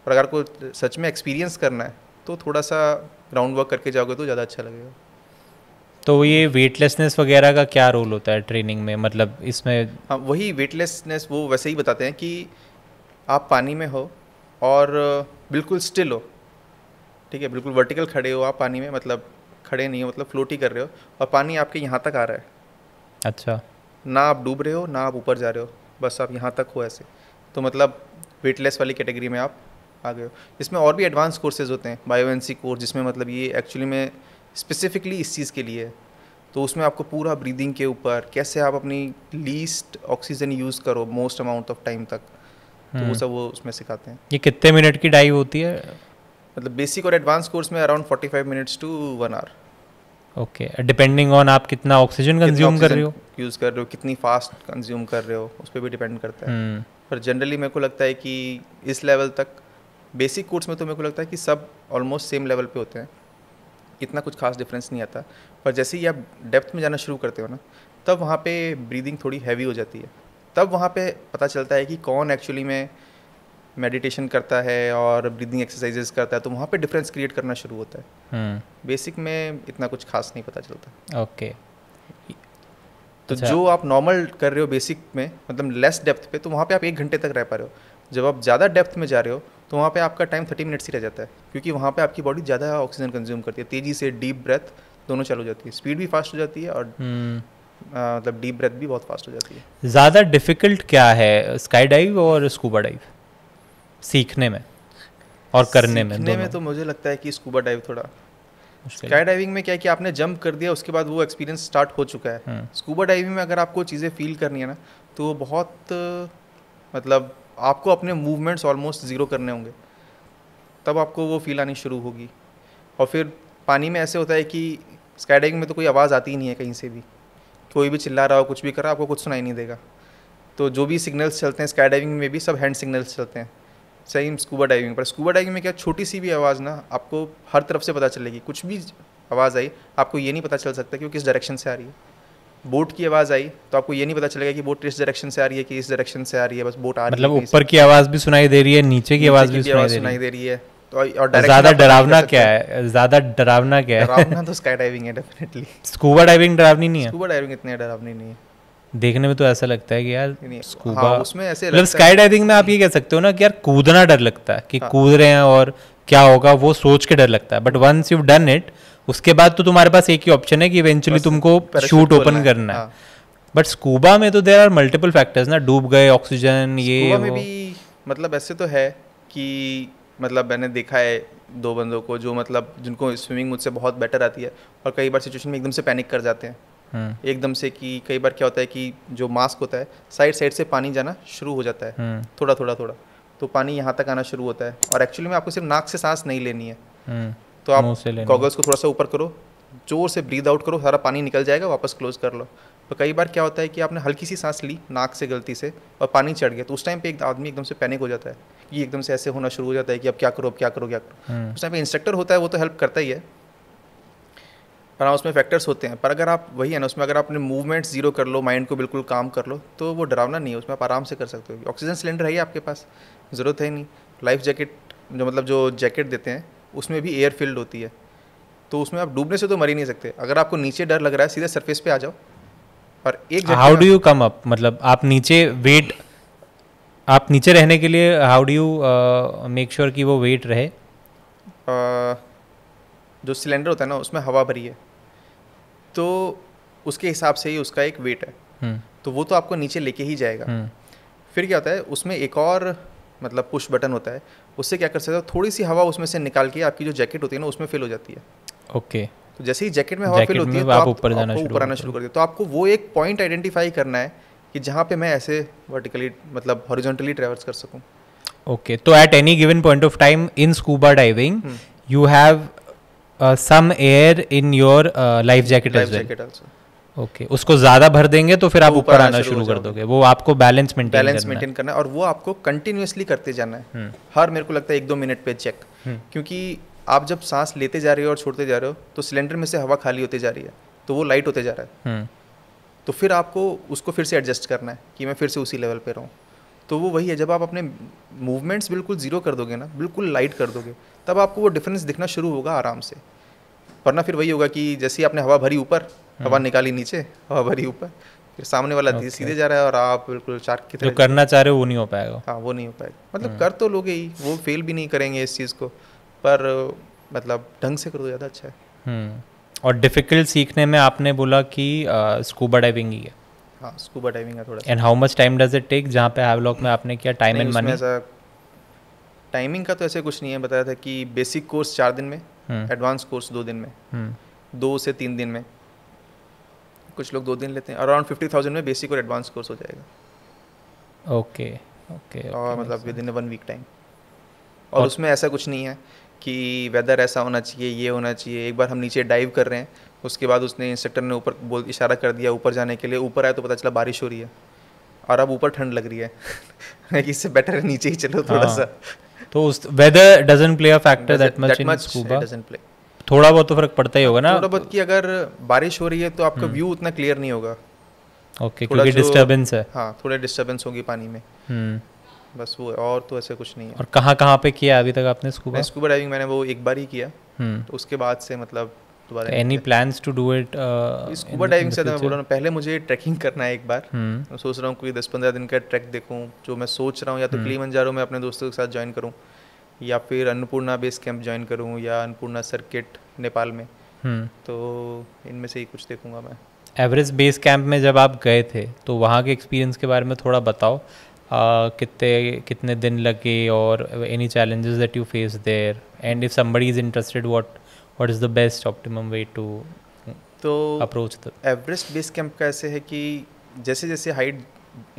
और अगर आपको सच में एक्सपीरियंस करना है तो थोड़ा सा ग्राउंड वर्क करके जाओगे तो ज़्यादा अच्छा लगेगा तो ये वेटलेसनेस वगैरह का क्या रोल होता है ट्रेनिंग में मतलब इसमें हाँ वही वेटलेसनेस वो वैसे ही बताते हैं कि आप पानी में हो और बिल्कुल स्टिल हो ठीक है बिल्कुल वर्टिकल खड़े हो आप पानी में मतलब खड़े नहीं हो मतलब फ्लोट ही कर रहे हो और पानी आपके यहाँ तक आ रहा है अच्छा ना आप डूब रहे हो ना आप ऊपर जा रहे हो बस आप यहाँ तक हो ऐसे तो मतलब वेटलेस वाली कैटेगरी में आप आ गए हो इसमें और भी एडवांस कोर्सेज होते हैं बायो कोर्स जिसमें मतलब ये एक्चुअली में स्पेसिफिकली इस चीज़ के लिए तो उसमें आपको पूरा ब्रीदिंग के ऊपर कैसे आप अपनी लीस्ट ऑक्सीजन यूज़ करो मोस्ट अमाउंट ऑफ टाइम तक तो वो हम्म। सब वो उसमें सिखाते हैं ये कितने मिनट की डाइव होती है मतलब बेसिक और एडवांस कोर्स में around forty five minutes to one hour okay depending on आप कितना ऑक्सीजन कंज्यूम कर रहे हो यूज़ कर रहे हो कितनी फास्ट कंज्यूम कर रहे हो उस पर भी डिपेंड करता है हम्म। पर जनरली मेरे को लगता है कि इस लेवल तक बेसिक कोर्स में तो मेरे को लगता है कि सब ऑलमोस्ट सेम लेवल पे होते हैं इतना कुछ खास डिफरेंस नहीं आता पर जैसे ही आप डेप्थ में जाना शुरू करते हो ना तब वहाँ पे ब्रीदिंग थोड़ी हैवी हो जाती है तब वहाँ पे पता चलता है कि कौन एक्चुअली में मेडिटेशन करता है और ब्रीदिंग एक्सरसाइजेस करता है तो वहाँ पे डिफरेंस क्रिएट करना शुरू होता है बेसिक हम्म। में इतना कुछ खास नहीं पता चलता ओके okay. तो अच्छा। जो आप नॉर्मल कर रहे हो बेसिक में मतलब लेस डेप्थ पे तो वहाँ पे आप एक घंटे तक रह पा रहे हो जब आप ज़्यादा डेप्थ में जा रहे हो तो वहाँ पे आपका टाइम थर्टी मिनट्स ही रह जाता है क्योंकि वहाँ पे आपकी बॉडी ज़्यादा ऑक्सीजन कंज्यूम करती है तेज़ी से डीप ब्रेथ दोनों चालू हो जाती है स्पीड भी फास्ट हो जाती है और हम्म। मतलब डीप ब्रेथ भी बहुत फास्ट हो जाती है ज़्यादा डिफिकल्ट क्या है स्काई डाइव और स्कूबा डाइव सीखने में और करने में सीखने में तो मुझे लगता है कि स्कूबा डाइव थोड़ा स्काई डाइविंग में क्या है कि आपने जंप कर दिया उसके बाद वो एक्सपीरियंस स्टार्ट हो चुका है स्कूबा हम्म। डाइविंग में अगर आपको चीज़ें फील करनी है ना तो बहुत मतलब आपको अपने मूवमेंट्स ऑलमोस्ट ज़ीरो करने होंगे तब आपको वो फील आनी शुरू होगी और फिर पानी में ऐसे होता है कि स्काई डाइविंग में तो कोई आवाज़ आती ही नहीं है कहीं से भी कोई भी चिल्ला रहा हो कुछ भी कर रहा हो आपको कुछ सुनाई नहीं देगा तो जो भी सिग्नल्स चलते हैं स्काई डाइविंग में भी सब हैंड सिग्नल्स चलते हैं सेम स्कूबा डाइविंग पर स्कूबा डाइविंग में क्या छोटी सी भी आवाज़ ना आपको हर तरफ से पता चलेगी कुछ भी आवाज़ आई आपको ये नहीं पता चल सकता कि वो किस डायरेक्शन से आ रही है बोट की आवाज़ आई तो आपको ये नहीं पता चलेगा कि बोट किस डायरेक्शन से आ रही है कि इस डायरेक्शन से आ रही है बस बोट आ रही मतलब तो ऊपर की आवाज़ भी सुनाई दे रही है नीचे की आवाज़ भी सुनाई दे रही है तो और ज्यादा डरावना क्या है ज्यादा डरावना क्या है डरावना तो स्काई डाइविंग है डेफिनेटली स्कूबा डाइविंग डरावनी नहीं है स्कूबा डाइविंग इतनी डरावनी नहीं है देखने में तो ऐसा लगता है कि यार स्कूबा हाँ, उसमें ऐसे मतलब स्काई डाइविंग में आप ये कह सकते हो ना कि यार कूदना डर लगता है कि हाँ, कूद रहे हैं और क्या होगा वो सोच के डर लगता है but once you done it उसके बाद तो तुम्हारे पास एक ही ऑप्शन है कि इवेंचुअली तुमको शूट ओपन करना है बट हाँ। स्कूबा में तो देर आर मल्टीपल फैक्टर्स ना डूब गए ऑक्सीजन ये में भी मतलब ऐसे तो है कि मतलब मैंने देखा है दो बंदों को जो मतलब जिनको स्विमिंग मुझसे बहुत बेटर आती है और कई बार सिचुएशन में एकदम से पैनिक कर जाते हैं हम्म। एकदम से कि कई बार क्या होता है कि जो मास्क होता है साइड साइड से पानी जाना शुरू हो जाता है हम्म। थोड़ा थोड़ा थोड़ा तो पानी यहाँ तक आना शुरू होता है और एक्चुअली में आपको सिर्फ नाक से सांस नहीं लेनी है हम्म। तो आप कागज़ को थोड़ा सा ऊपर करो जोर से ब्रीद आउट करो सारा पानी निकल जाएगा वापस क्लोज कर लो तो कई बार क्या होता है कि आपने हल्की सी सांस ली नाक से गलती से और पानी चढ़ गया तो उस टाइम पे एक आदमी एकदम से पैनिक हो जाता है ये एकदम से ऐसे होना शुरू हो जाता है कि अब क्या करो अब क्या करो क्या करो हम्म। उस टाइम पे इंस्ट्रक्टर होता है वो तो हेल्प करता ही है पर हाँ, उसमें फैक्टर्स होते हैं पर अगर आप वही है ना उसमें अगर आप अपने मूवमेंट जीरो कर लो माइंड को बिल्कुल काम कर लो तो वो डरावना नहीं है उसमें आप आराम से कर सकते हो ऑक्सीजन सिलेंडर है ही आपके पास ज़रूरत है ही नहीं लाइफ जैकेट जो मतलब जो जैकेट देते हैं उसमें भी एयर फील्ड होती है तो उसमें आप डूबने से तो मर ही नहीं सकते अगर आपको नीचे डर लग रहा है सीधे सरफेस पे आ जाओ और एक how do you come up मतलब आप नीचे वेट आप नीचे रहने के लिए how do you make sure कि वो वेट रहे uh, जो सिलेंडर होता है ना उसमें हवा भरी है तो उसके हिसाब से ही उसका एक वेट है हुँ. हम्म। तो वो तो आपको नीचे लेके ही जाएगा हुँ. हम्म। फिर क्या होता है उसमें एक और मतलब पुश बटन होता है उससे क्या कर सकते हो थोड़ी सी हवा उसमें से निकाल के आपकी जो जैकेट होती है ना उसमें फिल हो जाती है ओके तो जैसे ही जैकेट में हवा फिल होती है तो आप ऊपर जाना ऊपर आना शुरू कर देते तो आपको वो एक पॉइंट आइडेंटिफाई करना है कि जहाँ पे मैं ऐसे वर्टिकली मतलब हॉरिजॉन्टली ट्रेवल्स कर सकूँ ओके तो at any given point of time in scuba diving you have some air in your life jacket life jacket well okay okay. उसको ज्यादा भर देंगे तो फिर आप ऊपर आना, आना शुरू कर दोगे वो आपको बैलेंस मेंटेन बैलेंस मेंटेन करना है और वो आपको कंटिन्यूसली करते जाना है हम्म। हर मेरे को लगता है एक दो मिनट पे चेक हम्म। क्योंकि आप जब सांस लेते जा रहे हो और छोड़ते जा रहे हो तो सिलेंडर में से हवा खाली होती जा रही है तो वो लाइट होते जा रहा है हम्म। तो फिर आपको उसको फिर से एडजस्ट करना है कि मैं फिर से उसी लेवल पर रहूँ तो वो वही है जब आप अपने मूवमेंट्स बिल्कुल ज़ीरो कर दोगे ना बिल्कुल लाइट कर दोगे तब आपको वो डिफरेंस दिखना शुरू होगा आराम से वरना फिर वही होगा कि जैसे आपने हवा भरी ऊपर हम्म। हवा निकाली नीचे हवा भरी ऊपर फिर सामने वाला okay. सीधे जा रहा है और आप बिल्कुल चार्क की तरह जो करना चाह रहे हो वो नहीं हो पाएगा हाँ वो नहीं हो पाएगा मतलब हम्म। कर तो लोगे ही वो फेल भी नहीं करेंगे इस चीज़ को पर मतलब ढंग से करो तो ज़्यादा अच्छा है हम्म। और डिफिकल्ट सीखने में आपने बोला कि स्कूबा डाइविंग ही है हाँ स्कूबा डाइविंग है थोड़ा and how much time does it take जहाँ पे हैवलॉक में आपने किया टाइम एंड मनी टाइमिंग का तो ऐसे कुछ नहीं है बताया था कि बेसिक कोर्स चार दिन में एडवांस कोर्स दो दिन में दो से तीन दिन में कुछ लोग दो दिन लेते हैं अराउंड फिफ्टी थाउजेंड में बेसिक और एडवांस कोर्स हो जाएगा ओके ओके और मतलब within one week time और उसमें ऐसा कुछ नहीं है कि वेदर ऐसा होना चाहिए ये होना चाहिए एक बार हम नीचे डाइव कर रहे हैं उसके बाद उसने इंस्ट्रक्टर ने ऊपर बोल इशारा कर दिया ऊपर जाने के लिए ऊपर आया तो पता चला बारिश हो रही है और अब ऊपर ठंड लग रही है [laughs] इससे बेटर है नीचे ही चलो थोड़ा हाँ। सा तो उस weather doesn't play a factor that much in scuba doesn't play थोड़ा बहुत तो फर्क पड़ता ही होगा ना थोड़ा बहुत की अगर बारिश हो रही है तो आपका हम्म। व्यू उतना क्लियर नहीं होगा ओके क्योंकि डिस्टरबेंस है हाँ थोड़े डिस्टरबेंस होगी पानी में हम्म। बस वो और तो ऐसे कुछ नहीं है और कहाँ कहाँ पे किया अभी तक आपने स्कूबा स्कूबा डाइविंग मैंने वो एक बार ही किया हम्म। तो उसके बाद से मतलब दोबारा any plans to do it scuba diving से तो मैं बोल रहा हूँ पहले मुझे ट्रैकिंग करना है एक बार मैं सोच रहा हूँ कोई दस पंद्रह दिन का ट्रैक देखूँ जो मैं सोच रहा हूँ या तो क्ली जा में अपने दोस्तों के साथ ज्वाइन करूँ या फिर अन्नपूर्णा बेस कैंप ज्वाइन करूँ या अन्नपूर्णा सर्किट नेपाल में हम्म। तो इनमें से ही कुछ देखूंगा मैं एवरेज बेस कैंप में जब आप गए थे तो वहाँ के एक्सपीरियंस के बारे में थोड़ा बताओ कितने कितने दिन लगे और any challenges that you face there and if somebody is interested what what is the best optimum way to तो approach the Everest base camp का ऐसे है कि जैसे जैसे हाइट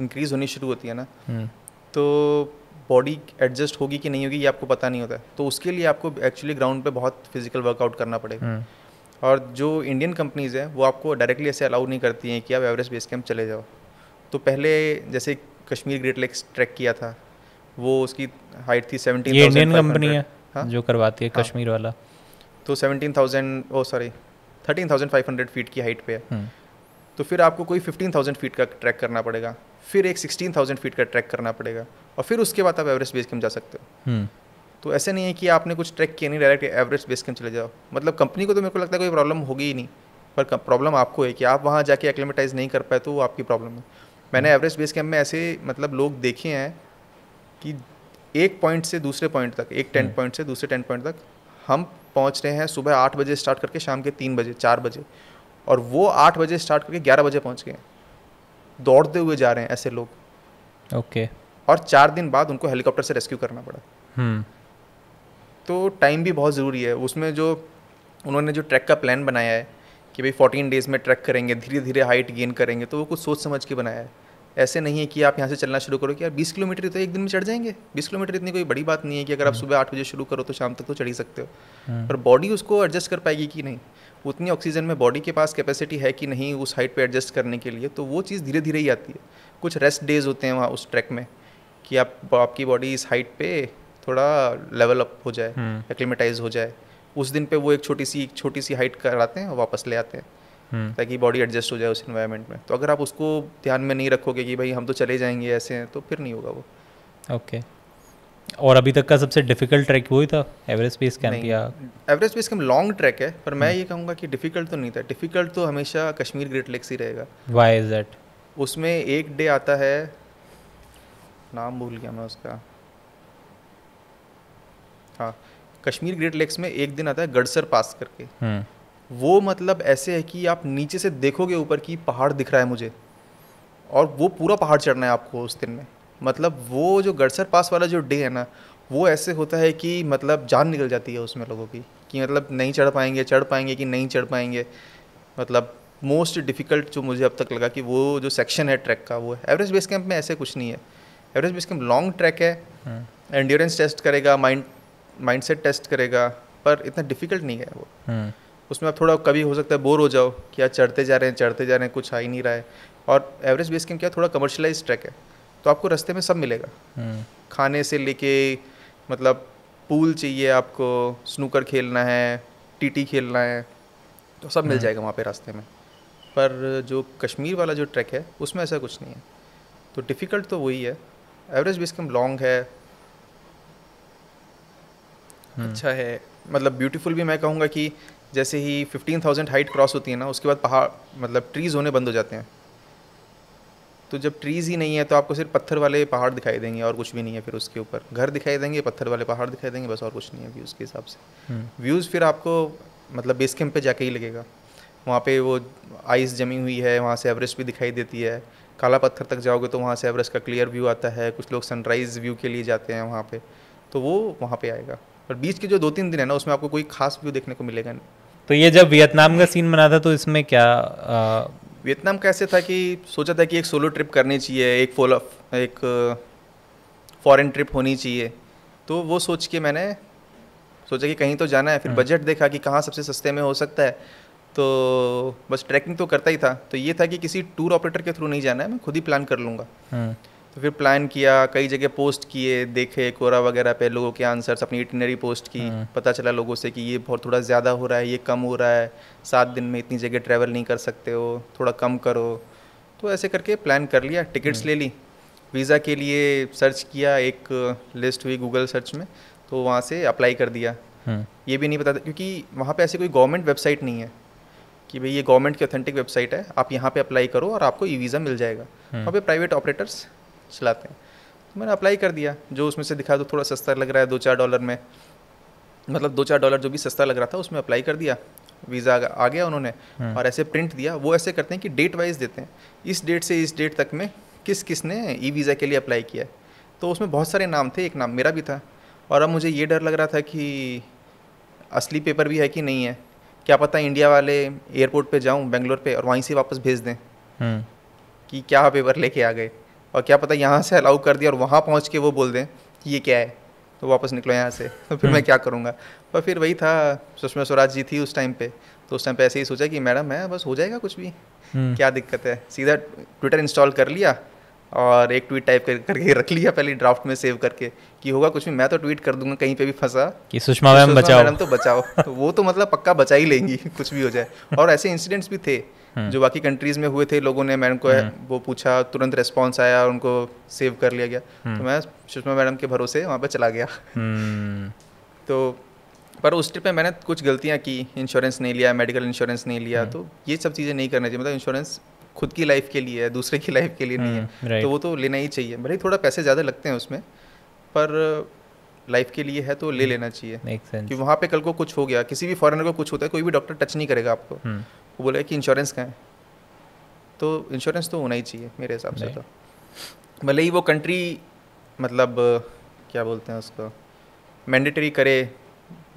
इंक्रीज होनी शुरू होती है ना हम्म। तो बॉडी एडजस्ट होगी कि नहीं होगी ये आपको पता नहीं होता है तो उसके लिए आपको एक्चुअली ग्राउंड पे बहुत फिजिकल वर्कआउट करना पड़ेगा हम्म। और जो इंडियन कंपनीज़ हैं वो आपको डायरेक्टली ऐसे अलाउ नहीं करती हैं कि आप एवरेस्ट बेस कैंप चले जाओ तो पहले जैसे कश्मीर ग्रेट लेक्स ट्रैक किया था वो उसकी हाइट थी सेवनटीन इंडियन कंपनी है हाँ? जो करवाती है कश्मीर हाँ। वाला तो seventeen thousand oh sorry thirteen thousand five hundred feet की हाइट पे है हम्म। तो फिर आपको कोई फिफ्टीन थाउजेंड फीट का ट्रैक करना पड़ेगा फिर एक सिक्सटीन थाउजेंड फीट का ट्रैक करना पड़ेगा और फिर उसके बाद आप एवरेस्ट बेस कैम्प जा सकते हो हम्म। तो ऐसे नहीं है कि आपने कुछ ट्रैक किया नहीं डायरेक्ट एवरेस्ट बेस कैम्प चले जाओ मतलब कंपनी को तो मेरे को लगता है कोई प्रॉब्लम होगी ही नहीं पर प्रॉब्लम आपको है कि आप वहाँ जाके एक्लेमेटाइज नहीं कर पाए तो वो आपकी प्रॉब्लम है मैंने एवरेस्ट बेस कैम्प में ऐसे मतलब लोग देखे हैं कि एक पॉइंट से दूसरे पॉइंट तक एक टेंट पॉइंट हम्म। से दूसरे टेंट पॉइंट तक हम पहुँच रहे हैं सुबह आठ बजे स्टार्ट करके शाम के तीन बजे चार बजे और वो आठ बजे स्टार्ट करके ग्यारह बजे पहुँच गए हैं दौड़ते हुए जा रहे हैं ऐसे लोग ओके okay. और चार दिन बाद उनको हेलीकॉप्टर से रेस्क्यू करना पड़ा hmm. तो टाइम भी बहुत ज़रूरी है उसमें जो उन्होंने जो ट्रैक का प्लान बनाया है कि भाई फोर्टीन डेज में ट्रैक करेंगे धीरे धीरे हाइट गेन करेंगे तो वो कुछ सोच समझ के बनाया है ऐसे नहीं है कि आप यहाँ से चलना शुरू करो कि यार बीस किलोमीटर तो एक दिन में चढ़ जाएंगे बीस किलोमीटर इतनी कोई बड़ी बात नहीं है कि अगर आप hmm. सुबह आठ बजे शुरू करो तो शाम तक तो चढ़ ही सकते हो hmm. पर बॉडी उसको एडजस्ट कर पाएगी कि नहीं उतनी ऑक्सीजन में बॉडी के पास कैपेसिटी है कि नहीं उस हाइट पे एडजस्ट करने के लिए तो वो चीज़ धीरे धीरे ही आती है कुछ रेस्ट डेज होते हैं वहाँ उस ट्रैक में कि आप आपकी बॉडी इस हाइट पे थोड़ा लेवल अप हो जाए एक्मेटाइज हम्म। हो जाए उस दिन पे वो एक छोटी सी एक छोटी सी हाइट कराते हैं और वापस ले आते हैं हम्म। ताकि बॉडी एडजस्ट हो जाए उस इन्वायरमेंट में तो अगर आप उसको ध्यान में नहीं रखोगे कि भाई हम तो चले जाएंगे ऐसे हैं तो फिर नहीं होगा वो ओके okay. और अभी तक का सबसे डिफिकल्ट ट्रैक वही था एवरेस्ट बेस कैंप या Everest base camp long trek है पर मैं हम्म। ये कहूँगा कि डिफिकल्ट तो नहीं था डिफिकल्ट तो हमेशा कश्मीर ग्रेट लेक्स ही रहेगा वाई इज दैट उसमें एक डे आता है नाम भूल गया मैं उसका हाँ कश्मीर ग्रेट लेक्स में एक दिन आता है गडसर पास करके हम्म। वो मतलब ऐसे है कि आप नीचे से देखोगे ऊपर कि पहाड़ दिख रहा है मुझे और वो पूरा पहाड़ चढ़ना है आपको उस दिन में मतलब वो जो गड़सर पास वाला जो डे है ना वो ऐसे होता है कि मतलब जान निकल जाती है उसमें लोगों की कि मतलब नहीं चढ़ पाएंगे चढ़ पाएंगे कि नहीं चढ़ पाएंगे मतलब मोस्ट डिफ़िकल्ट जो मुझे अब तक लगा कि वो जो सेक्शन है ट्रैक का वो है एवरेज बेस कैंप में ऐसे कुछ नहीं है Everest base camp long trek है एंड्योरेंस हाँ। टेस्ट करेगा माइंड माइंडसेट टेस्ट करेगा पर इतना डिफ़िकल्ट नहीं है वो हाँ। उसमें आप थोड़ा कभी हो सकता है बोर हो जाओ कि यार चढ़ते जा रहे हैं चढ़ते जा रहे हैं कुछ आ ही नहीं रहा है और एवरेज बेस कैंप क्या थोड़ा कमर्शलाइज ट्रैक है तो आपको रास्ते में सब मिलेगा हम्म। खाने से लेके मतलब पूल चाहिए आपको स्नूकर खेलना है टीटी खेलना है तो सब मिल हम्म। जाएगा वहाँ पे रास्ते में पर जो कश्मीर वाला जो ट्रैक है उसमें ऐसा कुछ नहीं है तो डिफ़िकल्ट तो वही है एवरेज बेस कम लॉन्ग है हम्म। अच्छा है मतलब ब्यूटीफुल भी मैं कहूँगा कि जैसे ही फिफ्टीन थाउजेंड हाइट क्रॉस होती है ना उसके बाद पहाड़ मतलब ट्रीज़ होने बंद हो जाते हैं तो जब ट्रीज़ ही नहीं है तो आपको सिर्फ पत्थर वाले पहाड़ दिखाई देंगे और कुछ भी नहीं है फिर उसके ऊपर घर दिखाई देंगे पत्थर वाले पहाड़ दिखाई देंगे बस और कुछ नहीं है व्यूज़ के हिसाब से व्यूज़ हम्म। फिर आपको मतलब बेस कैंप पे जाके ही लगेगा वहाँ पे वो आइस जमी हुई है वहाँ से एवरेस्ट भी दिखाई देती है काला पत्थर तक जाओगे तो वहाँ से एवरेस्ट का क्लियर व्यू आता है कुछ लोग सनराइज़ व्यू के लिए जाते हैं वहाँ पर तो वो वहाँ पर आएगा और बीच के जो दो तीन दिन है ना उसमें आपको कोई खास व्यू देखने को मिलेगा नहीं तो ये जब वियतनाम का सीन बना था तो इसमें क्या वियतनाम कैसे था कि सोचा था कि एक सोलो ट्रिप करनी चाहिए एक फॉलो एक फॉरेन uh, ट्रिप होनी चाहिए तो वो सोच के मैंने सोचा कि कहीं तो जाना है फिर बजट हम्म। देखा कि कहाँ सबसे सस्ते में हो सकता है तो बस ट्रैकिंग तो करता ही था तो ये था कि किसी टूर ऑपरेटर के थ्रू नहीं जाना है मैं खुद ही प्लान कर लूँगा हम्म। तो फिर प्लान किया कई जगह पोस्ट किए देखे कोरा वगैरह पे लोगों के आंसर्स अपनी इटनरी पोस्ट की हम्म। पता चला लोगों से कि ये बहुत थोड़ा ज़्यादा हो रहा है ये कम हो रहा है सात दिन में इतनी जगह ट्रैवल नहीं कर सकते हो थोड़ा कम करो तो ऐसे करके प्लान कर लिया टिकट्स हम्म। ले ली वीज़ा के लिए सर्च किया एक लिस्ट हुई गूगल सर्च में तो वहाँ से अप्लाई कर दिया हम्म। ये भी नहीं पता था क्योंकि वहाँ पर ऐसी कोई गवर्नमेंट वेबसाइट नहीं है कि भाई ये गवर्नमेंट की ऑथेंटिक वेबसाइट है आप यहाँ पे अप्लाई करो और आपको ई वीज़ा मिल जाएगा वहाँ पे प्राइवेट ऑपरेटर्स चलाते हैं तो मैंने अप्लाई कर दिया जो उसमें से दिखा तो थोड़ा सस्ता लग रहा है दो चार डॉलर में मतलब दो चार डॉलर जो भी सस्ता लग रहा था उसमें अप्लाई कर दिया वीज़ा आ गया उन्होंने हम्म। और ऐसे प्रिंट दिया वो ऐसे करते हैं कि डेट वाइज देते हैं इस डेट से इस डेट तक में किस किस ने ई वीज़ा के लिए अप्लाई किया है तो उसमें बहुत सारे नाम थे एक नाम मेरा भी था और अब मुझे ये डर लग रहा था कि असली पेपर भी है कि नहीं है क्या पता इंडिया वाले एयरपोर्ट पे जाऊं बेंगलोर पे और वहीं से वापस भेज दें हम्म। कि क्या पेपर लेके आ गए और क्या पता यहाँ से अलाउ कर दिया और वहाँ पहुँच के वो बोल दें कि ये क्या है तो वापस निकलो यहाँ से तो [laughs] फिर मैं हम्म। क्या करूँगा पर फिर वही था सुषमा स्वराज जी थी उस टाइम पे तो उस टाइम पे ऐसे ही सोचा कि मैडम मैं बस हो जाएगा कुछ भी हम्म। क्या दिक्कत है सीधा ट्विटर इंस्टॉल कर लिया और एक ट्वीट टाइप कर, करके रख लिया पहले ड्राफ्ट में सेव करके कि होगा कुछ भी मैं तो ट्वीट कर दूंगा कहीं पे भी फंसा कि सुषमा मैम बचाओ मैडम तो बचाओ तो वो तो मतलब पक्का बचा ही लेंगी [laughs] कुछ भी हो जाए और ऐसे इंसिडेंट्स भी थे हम्म। जो बाकी कंट्रीज में हुए थे लोगों ने मैडम को हम्म। वो पूछा तुरंत रेस्पॉन्स आया और उनको सेव कर लिया गया हम्म। तो मैं सुषमा मैडम के भरोसे वहाँ पर चला गया [laughs] तो पर उस ट्रिप में मैंने कुछ गलतियाँ की इंश्योरेंस नहीं लिया मेडिकल इंश्योरेंस नहीं लिया तो ये सब चीज़ें नहीं करना चाहिए मतलब इंश्योरेंस खुद की लाइफ के लिए है दूसरे की लाइफ के लिए नहीं है हम्म, तो वो तो लेना ही चाहिए भले थोड़ा पैसे ज़्यादा लगते हैं उसमें पर लाइफ के लिए है तो ले हम्म, लेना चाहिए कि वहाँ पे कल को कुछ हो गया किसी भी फॉरेनर को कुछ होता है कोई भी डॉक्टर टच नहीं करेगा आपको हम्म। वो बोलेगा कि इंश्योरेंस कहाँ है तो इंश्योरेंस तो होना ही चाहिए मेरे हिसाब से तो भले ही वो कंट्री मतलब क्या बोलते हैं उसको मैंडेटरी करे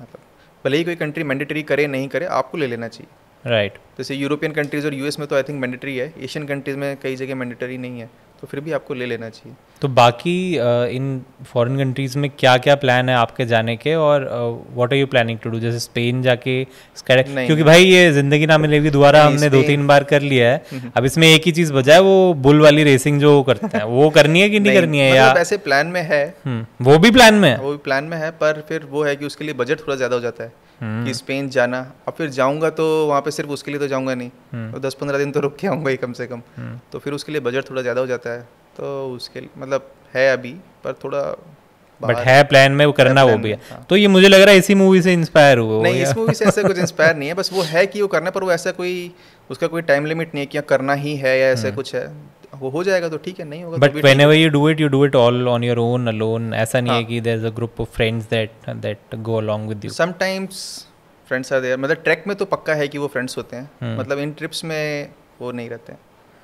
मतलब भले ही कोई कंट्री मैंडेटरी करे नहीं करे आपको ले लेना चाहिए राइट right. जैसे यूरोपियन कंट्रीज़ और यूएस में तो आई थिंक मैंडेटरी है एशियन कंट्रीज़ में कई जगह मैंडेटरी नहीं है तो फिर भी आपको ले लेना चाहिए तो बाकी इन फॉरेन कंट्रीज़ में क्या क्या प्लान है आपके जाने के और what are you planning to do जैसे स्पेन जाके नहीं, क्योंकि भाई ये ज़िंदगी ना मिलेगी दोबारा हमने दो तीन बार कर लिया है हम्म। अब इसमें एक ही चीज़ बचा है वो बुल वाली रेसिंग जो करते हैं वो करनी है कि नहीं, [laughs] करनी है मतलब यार ऐसे प्लान हम्म, में है वो भी प्लान में है वो भी प्लान में है पर फिर वो है कि उसके लिए बजट थोड़ा ज़्यादा हो जाता है कि हम्म। स्पेन जाना और फिर जाऊंगा तो वहाँ पे सिर्फ उसके लिए तो जाऊंगा नहीं हम्म। तो दस पंद्रह दिन तो रुक के आऊँगा ही कम से कम हम्म। तो फिर उसके लिए बजट थोड़ा ज़्यादा हो जाता है तो उसके मतलब है अभी पर थोड़ा बट है प्लान में वो करना वो भी है हाँ। तो ये मुझे लग रहा है इसी मूवी से इंस्पायर हुआ नहीं इस मूवी से ऐसा कुछ इंस्पायर [laughs] नहीं है बस वो है कि वो करना पर वो ऐसा कोई उसका कोई टाइम लिमिट नहीं है कि हाँ, करना ही है या ऐसा कुछ है वो हो जाएगा तो ठीक है नहीं होगा but whenever you do it you do it all on your own alone ऐसा नहीं है हाँ। कि there is a group of friends that that go along with you sometimes friends are there मतलब ट्रैक में तो पक्का है कि वो फ्रेंड्स होते हैं हम्म। मतलब इन ट्रिप्स में वो नहीं रहते हैं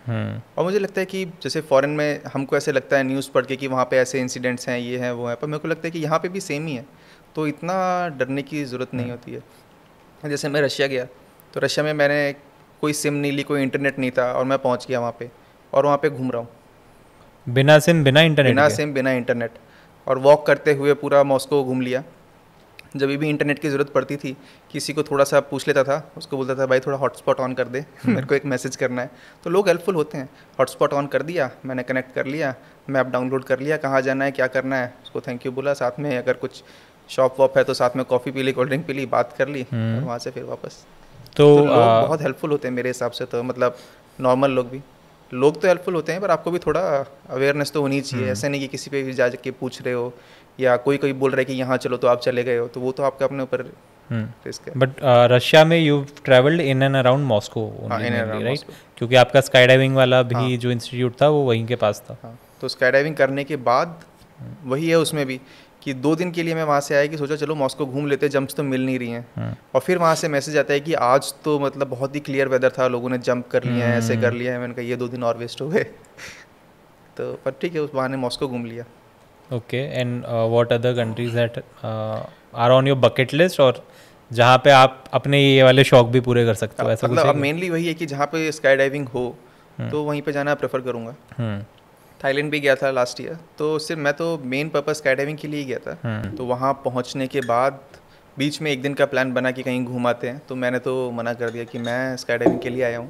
हम्म। और मुझे लगता है कि जैसे फॉरेन में हमको ऐसे लगता है न्यूज़ पढ़ के कि वहाँ पे ऐसे इंसिडेंट्स हैं ये हैं वो हैं पर मेरे को लगता है कि यहाँ पे भी सेम ही है तो इतना डरने की ज़रूरत नहीं हम्म। होती है जैसे मैं रशिया गया तो रशिया में मैंने कोई सिम नहीं ली कोई इंटरनेट नहीं था और मैं पहुँच गया वहाँ पर और वहाँ पे घूम रहा हूँ बिना सिम बिना इंटरनेट बिना सिम बिना इंटरनेट और वॉक करते हुए पूरा मॉस्को घूम लिया जब भी इंटरनेट की ज़रूरत पड़ती थी किसी को थोड़ा सा पूछ लेता था उसको बोलता था भाई थोड़ा हॉटस्पॉट ऑन कर दे [laughs] मेरे को एक मैसेज करना है तो लोग हेल्पफुल होते हैं हॉटस्पॉट ऑन कर दिया मैंने कनेक्ट कर लिया मैप डाउनलोड कर लिया कहाँ जाना है क्या करना है उसको थैंक यू बोला साथ में अगर कुछ शॉप वॉप है तो साथ में कॉफ़ी पी ली कोल्ड ड्रिंक पी ली बात कर ली हम्म। और वहाँ से फिर वापस तो, तो लोग बहुत हेल्पफुल होते हैं मेरे हिसाब से तो मतलब नॉर्मल लोग भी लोग तो हेल्पफुल होते हैं पर आपको भी थोड़ा अवेयरनेस तो होनी चाहिए हम्म। ऐसे नहीं कि किसी पे भी जा के पूछ रहे हो या कोई कोई बोल रहा है कि यहाँ चलो तो आप चले गए हो तो वो तो आपका अपने ऊपर रिस्क हम्म। है बट रशिया uh, में you travelled in and around Moscow right क्योंकि आपका स्काई डाइविंग वाला भी हाँ. जो इंस्टीट्यूट था वो वहीं के पास था हाँ. तो स्काई डाइविंग करने के बाद हम्म। वही है उसमें भी कि दो दिन के लिए मैं वहाँ से आया कि सोचा चलो मॉस्को घूम लेते हैं जंप्स तो मिल नहीं रही हैं हाँ। और फिर वहाँ से मैसेज आता है कि आज तो मतलब बहुत ही क्लियर वेदर था लोगों ने जंप कर लिए हैं ऐसे कर हम्म। लिया है मैंने कहा ये दो दिन और वेस्ट हो गए [laughs] तो पर ठीक है उस बहाने मॉस्को घूम लिया okay and what other countries that are on your bucket list और जहाँ पे आप अपने ये वाले शौक भी पूरे कर सकते हो मतलब मेनली वही है कि जहाँ पे स्काई डाइविंग हो हम्म। तो वहीं पे जाना प्रेफर करूँगा हम्म। थाईलैंड भी गया था लास्ट ईयर तो सिर्फ मैं तो मेन पर्पस अकेडमी के लिए ही गया था हम्म। तो वहाँ पहुँचने के बाद बीच में एक दिन का प्लान बना कि कहीं आते हैं तो मैंने तो मना कर दिया कि मैं स्काईडाइविंग के लिए आया हूँ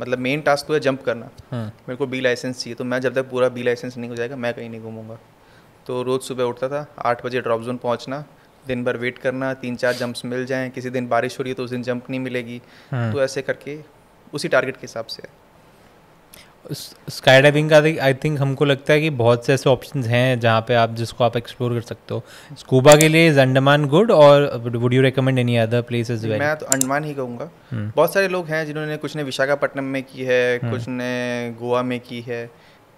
मतलब मेन टास्क तो है जंप करना हम्म। मेरे को बी लाइसेंस चाहिए तो मैं जब तक पूरा बी लाइसेंस नहीं हो जाएगा मैं कहीं नहीं घूमूंगा तो रोज़ सुबह उठता था आठ बजे ड्रॉप जोन पहुँचना दिन भर वेट करना तीन चार जंप्स मिल जाएँ किसी दिन बारिश हो रही है तो उस दिन जंप नहीं मिलेगी हम्म। तो ऐसे करके उसी टारगेट के हिसाब से है स्काई डाइविंग का आई थिंक हमको लगता है कि बहुत से ऐसे ऑप्शन हैं जहाँ पे आप जिसको आप एक्सप्लोर कर सकते हो स्कूबा के लिए इज अंडमान गुड और would you recommend any other place is well मैं तो अंडमान ही कहूँगा hmm. बहुत सारे लोग हैं जिन्होंने कुछ ने विशाखापट्टनम में की है hmm. कुछ ने गोवा में की है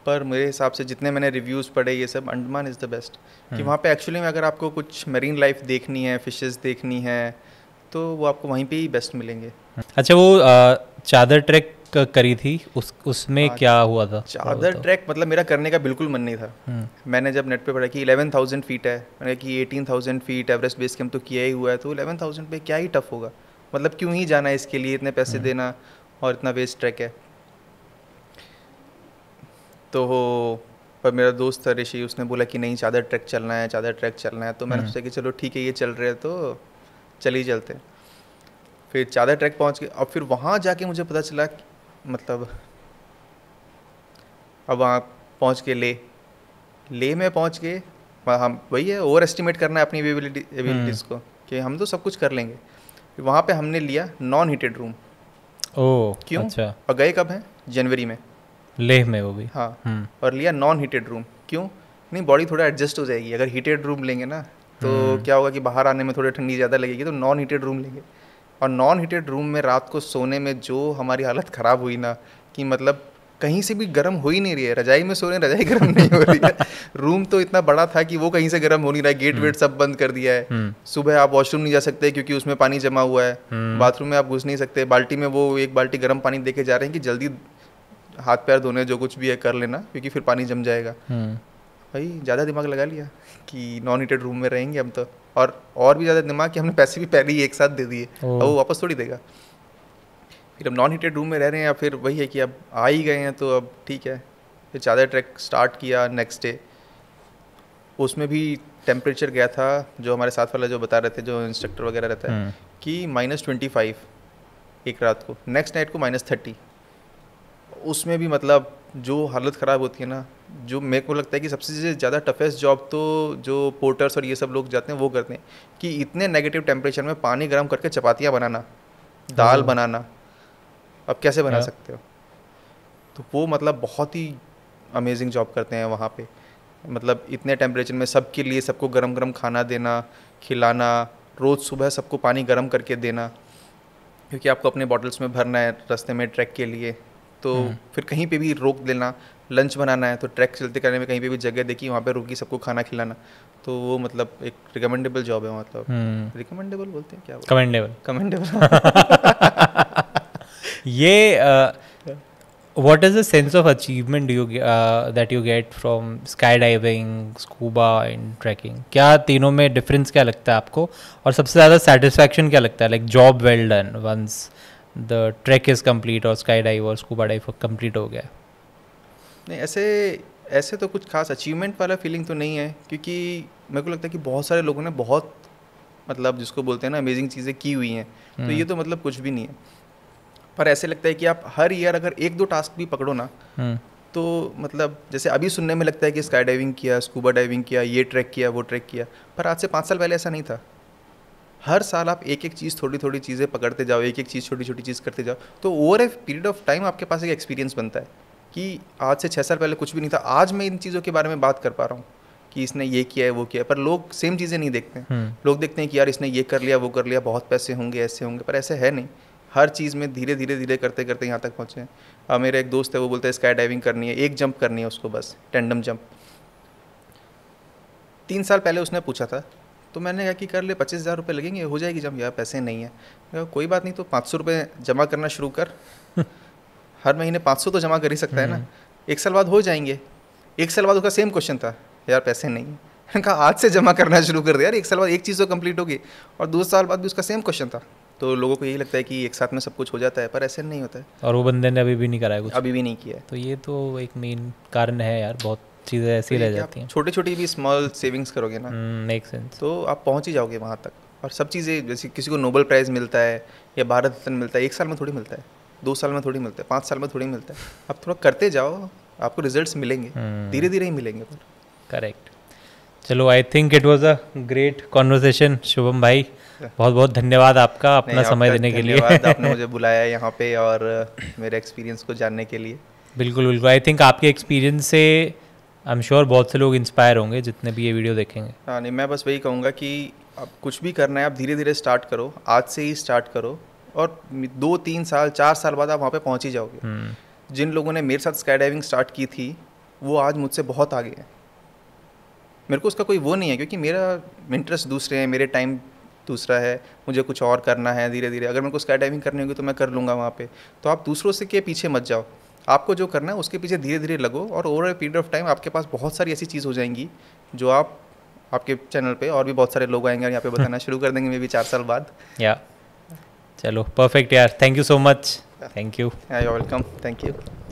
पर मेरे हिसाब से जितने मैंने रिव्यूज़ पढ़े ये सब अंडमान इज़ द बेस्ट कि hmm. वहाँ पे एक्चुअली में अगर आपको कुछ मरीन लाइफ देखनी है फिशेज देखनी है तो वो आपको वहीं पे ही बेस्ट मिलेंगे अच्छा वो चादर ट्रैक करी थी उस उसमें क्या हुआ था चादर ट्रैक मतलब मेरा करने का बिल्कुल मन नहीं था हम्म। मैंने जब नेट पे पढ़ा कि इलेवन थाउजेंड फीट है मैंने कि eighteen thousand feet Everest base camp तो किया ही हुआ है तो इलेवन थाउजेंड पे क्या ही टफ होगा मतलब क्यों ही जाना है इसके लिए इतने पैसे हम्म। देना और इतना वेस्ट ट्रैक है तो पर मेरा दोस्त था ऋषि उसने बोला कि नहीं चादर ट्रैक चलना है चादर ट्रैक चलना है तो मैंने हम्म। सोचा कि चलो ठीक है ये चल रहे हैं तो चल ही चलते फिर चादर ट्रैक पहुंच गए और फिर वहाँ जाके मुझे पता चला मतलब अब वहाँ पहुँच के ले ले में पहुँच के हम वही है ओवर एस्टिमेट करना है अपनी एबिलिटीज हम्म। को कि हम तो सब कुछ कर लेंगे वहाँ पे हमने लिया नॉन हीटेड रूम ओ क्यों अच्छा और गए कब हैं जनवरी में लेह में वो भी हाँ हम्म। और लिया नॉन हीटेड रूम क्यों नहीं बॉडी थोड़ा एडजस्ट हो जाएगी अगर हीटेड रूम लेंगे ना तो हम्म। क्या होगा कि बाहर आने में थोड़ी ठंडी ज़्यादा लगेगी तो नॉन हीटेड रूम लेंगे और नॉन हीटेड रूम में रात को सोने में जो हमारी हालत ख़राब हुई ना कि मतलब कहीं से भी गर्म हो ही नहीं रही है रजाई में सो रहे हैं रजाई गर्म नहीं हो रही है रूम [laughs] तो इतना बड़ा था कि वो कहीं से गर्म हो नहीं रहा है गेट हम्म। वेट सब बंद कर दिया है हम्म। सुबह आप वॉशरूम नहीं जा सकते क्योंकि उसमें पानी जमा हुआ है बाथरूम हम्म। में आप घुस नहीं सकते बाल्टी में वो एक बाल्टी गर्म पानी देके जा रहे हैं कि जल्दी हाथ पैर धोने जो कुछ भी है कर लेना क्योंकि फिर पानी जम जाएगा भाई ज़्यादा दिमाग लगा लिया कि नॉन हीटेड रूम में रहेंगे हम तो और और भी ज़्यादा दिमाग कि हमने पैसे भी पहले ही एक साथ दे दिए अब वो वापस थोड़ी देगा फिर हम नॉन हीटेड रूम में रह रहे हैं या फिर वही है कि अब आ ही गए हैं तो अब ठीक है फिर ज़्यादा ट्रैक स्टार्ट किया नेक्स्ट डे उसमें भी टेम्परेचर गया था जो हमारे साथ वाला जो बता रहे थे जो इंस्ट्रक्टर वगैरह रहता है हम्म। कि माइनस ट्वेंटी फाइव एक रात को नेक्स्ट नाइट को माइनस थर्टी उसमें भी मतलब जो हालत ख़राब होती है ना जो मेरे को लगता है कि सबसे ज़्यादा टफेस्ट जॉब तो जो पोर्टर्स और ये सब लोग जाते हैं वो करते हैं कि इतने नेगेटिव टेम्परेचर में पानी गर्म करके चपातियाँ बनाना दाल हाँ। बनाना अब कैसे बना हाँ। सकते हो तो वो मतलब बहुत ही अमेजिंग जॉब करते हैं वहाँ पे मतलब इतने टेम्परेचर में सबके लिए सबको गरम गरम खाना देना खिलाना रोज़ सुबह सबको पानी गरम करके देना क्योंकि आपको अपने बॉटल्स में भरना है रास्ते में ट्रैक के लिए तो हम्म। फिर कहीं पे भी रोक देना लंच बनाना है तो ट्रैक चलते करने में कहीं पे भी जगह देखी वहाँ पे रुकी सबको खाना खिलाना तो वो मतलब एक रिकमेंडेबल जॉब है तो। मतलब हम्म। रिकमेंडेबल बोलते हैं क्या कमेंडेबल कमेंडेबल [laughs] ये what is the sense of achievement do you uh, that you get from skydiving scuba क्या तीनों में डिफरेंस क्या लगता है आपको और सबसे ज़्यादा सेटिस्फैक्शन क्या लगता है like job well done once the trek is complete और स्काई डाइव और स्कूबा डाइव कम्प्लीट हो गया नहीं ऐसे ऐसे तो कुछ खास अचीवमेंट वाला फीलिंग तो नहीं है क्योंकि मेरे को लगता है कि बहुत सारे लोगों ने बहुत मतलब जिसको बोलते हैं ना अमेजिंग चीज़ें की हुई हैं तो ये हम्म। तो मतलब कुछ भी नहीं है पर ऐसे लगता है कि आप हर ईयर अगर एक दो टास्क भी पकड़ो ना हम्म। तो मतलब जैसे अभी सुनने में लगता है कि स्काई डाइविंग किया स्कूबा डाइविंग किया ये ट्रैक किया वो ट्रैक किया पर आज से पाँच साल पहले ऐसा नहीं था हर साल आप एक एक चीज़ थोड़ी थोड़ी चीज़ें पकड़ते जाओ एक एक चीज़ छोटी छोटी चीज़ करते जाओ तो over a period of time आपके पास एक एक्सपीरियंस बनता है कि आज से छः साल पहले कुछ भी नहीं था आज मैं इन चीज़ों के बारे में बात कर पा रहा हूँ कि इसने ये किया है वो किया है पर लोग सेम चीज़ें नहीं देखते हैं हम्म। लोग देखते हैं कि यार इसने ये कर लिया वो कर लिया बहुत पैसे होंगे ऐसे होंगे पर ऐसे है नहीं हर चीज़ में धीरे धीरे धीरे करते करते यहाँ तक पहुँचे हैं मेरा एक दोस्त है वो बोलता है स्काई डाइविंग करनी है एक जंप करनी है उसको बस टेंडम जंप तीन साल पहले उसने पूछा था तो मैंने कहा कि कर ले पच्चीस हज़ार रुपये लगेंगे हो जाएगी जब यार पैसे नहीं है कोई बात नहीं तो पाँच सौ रुपये जमा करना शुरू कर [laughs] हर महीने पाँच सौ तो जमा कर ही सकता है ना हम्म। एक साल बाद हो जाएंगे एक साल बाद उसका सेम क्वेश्चन था यार पैसे नहीं है कहा आज से जमा करना शुरू कर दिया यार एक साल बाद एक चीज़ तो कंप्लीट होगी और दो साल बाद भी उसका सेम क्वेश्चन था तो लोगों को यही लगता है कि एक साथ में सब कुछ हो जाता है पर ऐसे नहीं होता है और वो बंदे ने अभी भी नहीं कराया कुछ अभी भी नहीं किया है तो ये तो एक मेन कारण है यार बहुत चीज़ें ऐसी तो रह जाती हैं छोटी छोटी भी स्मॉल सेविंग्स करोगे ना मेक हम्म, सेंस तो आप पहुँच ही जाओगे वहाँ तक और सब चीज़ें जैसे किसी को नोबल प्राइज़ मिलता है या भारत रत्न मिलता है एक साल में थोड़ी मिलता है दो साल में थोड़ी मिलता है पाँच साल में थोड़ी मिलता है आप थोड़ा करते जाओ आपको रिजल्ट्स मिलेंगे हम्म। धीरे धीरे ही मिलेंगे पर करेक्ट चलो I think it was a great conversation Shubham भाई बहुत बहुत धन्यवाद आपका अपना समय देने के लिए आपने मुझे [laughs] बुलाया यहाँ पे और मेरे एक्सपीरियंस को जानने के लिए बिल्कुल बिल्कुल आई थिंक आपके एक्सपीरियंस से आई एम श्योर बहुत से लोग इंस्पायर होंगे जितने भी ये वीडियो देखेंगे हाँ नहीं मैं बस वही कहूँगा कि आप कुछ भी करना है आप धीरे धीरे स्टार्ट करो आज से ही स्टार्ट करो और दो तीन साल चार साल बाद आप वहाँ पे पहुँच ही जाओगे हम्म। जिन लोगों ने मेरे साथ स्काई डाइविंग स्टार्ट की थी वो आज मुझसे बहुत आगे है मेरे को उसका कोई वो नहीं है क्योंकि मेरा इंटरेस्ट दूसरे हैं मेरे टाइम दूसरा है मुझे कुछ और करना है धीरे धीरे अगर मेरे को स्काई डाइविंग करनी होगी तो मैं कर लूँगा वहाँ पर तो आप दूसरों से के पीछे मत जाओ आपको जो करना है उसके पीछे धीरे धीरे लगो और over a period of time आपके पास बहुत सारी ऐसी चीज़ हो जाएंगी जो आप आपके चैनल पे और भी बहुत सारे लोग आएंगे यहाँ पे बताना [laughs] शुरू कर देंगे मे भी चार साल बाद या चलो परफेक्ट यार thank you so much thank you I welcome thank you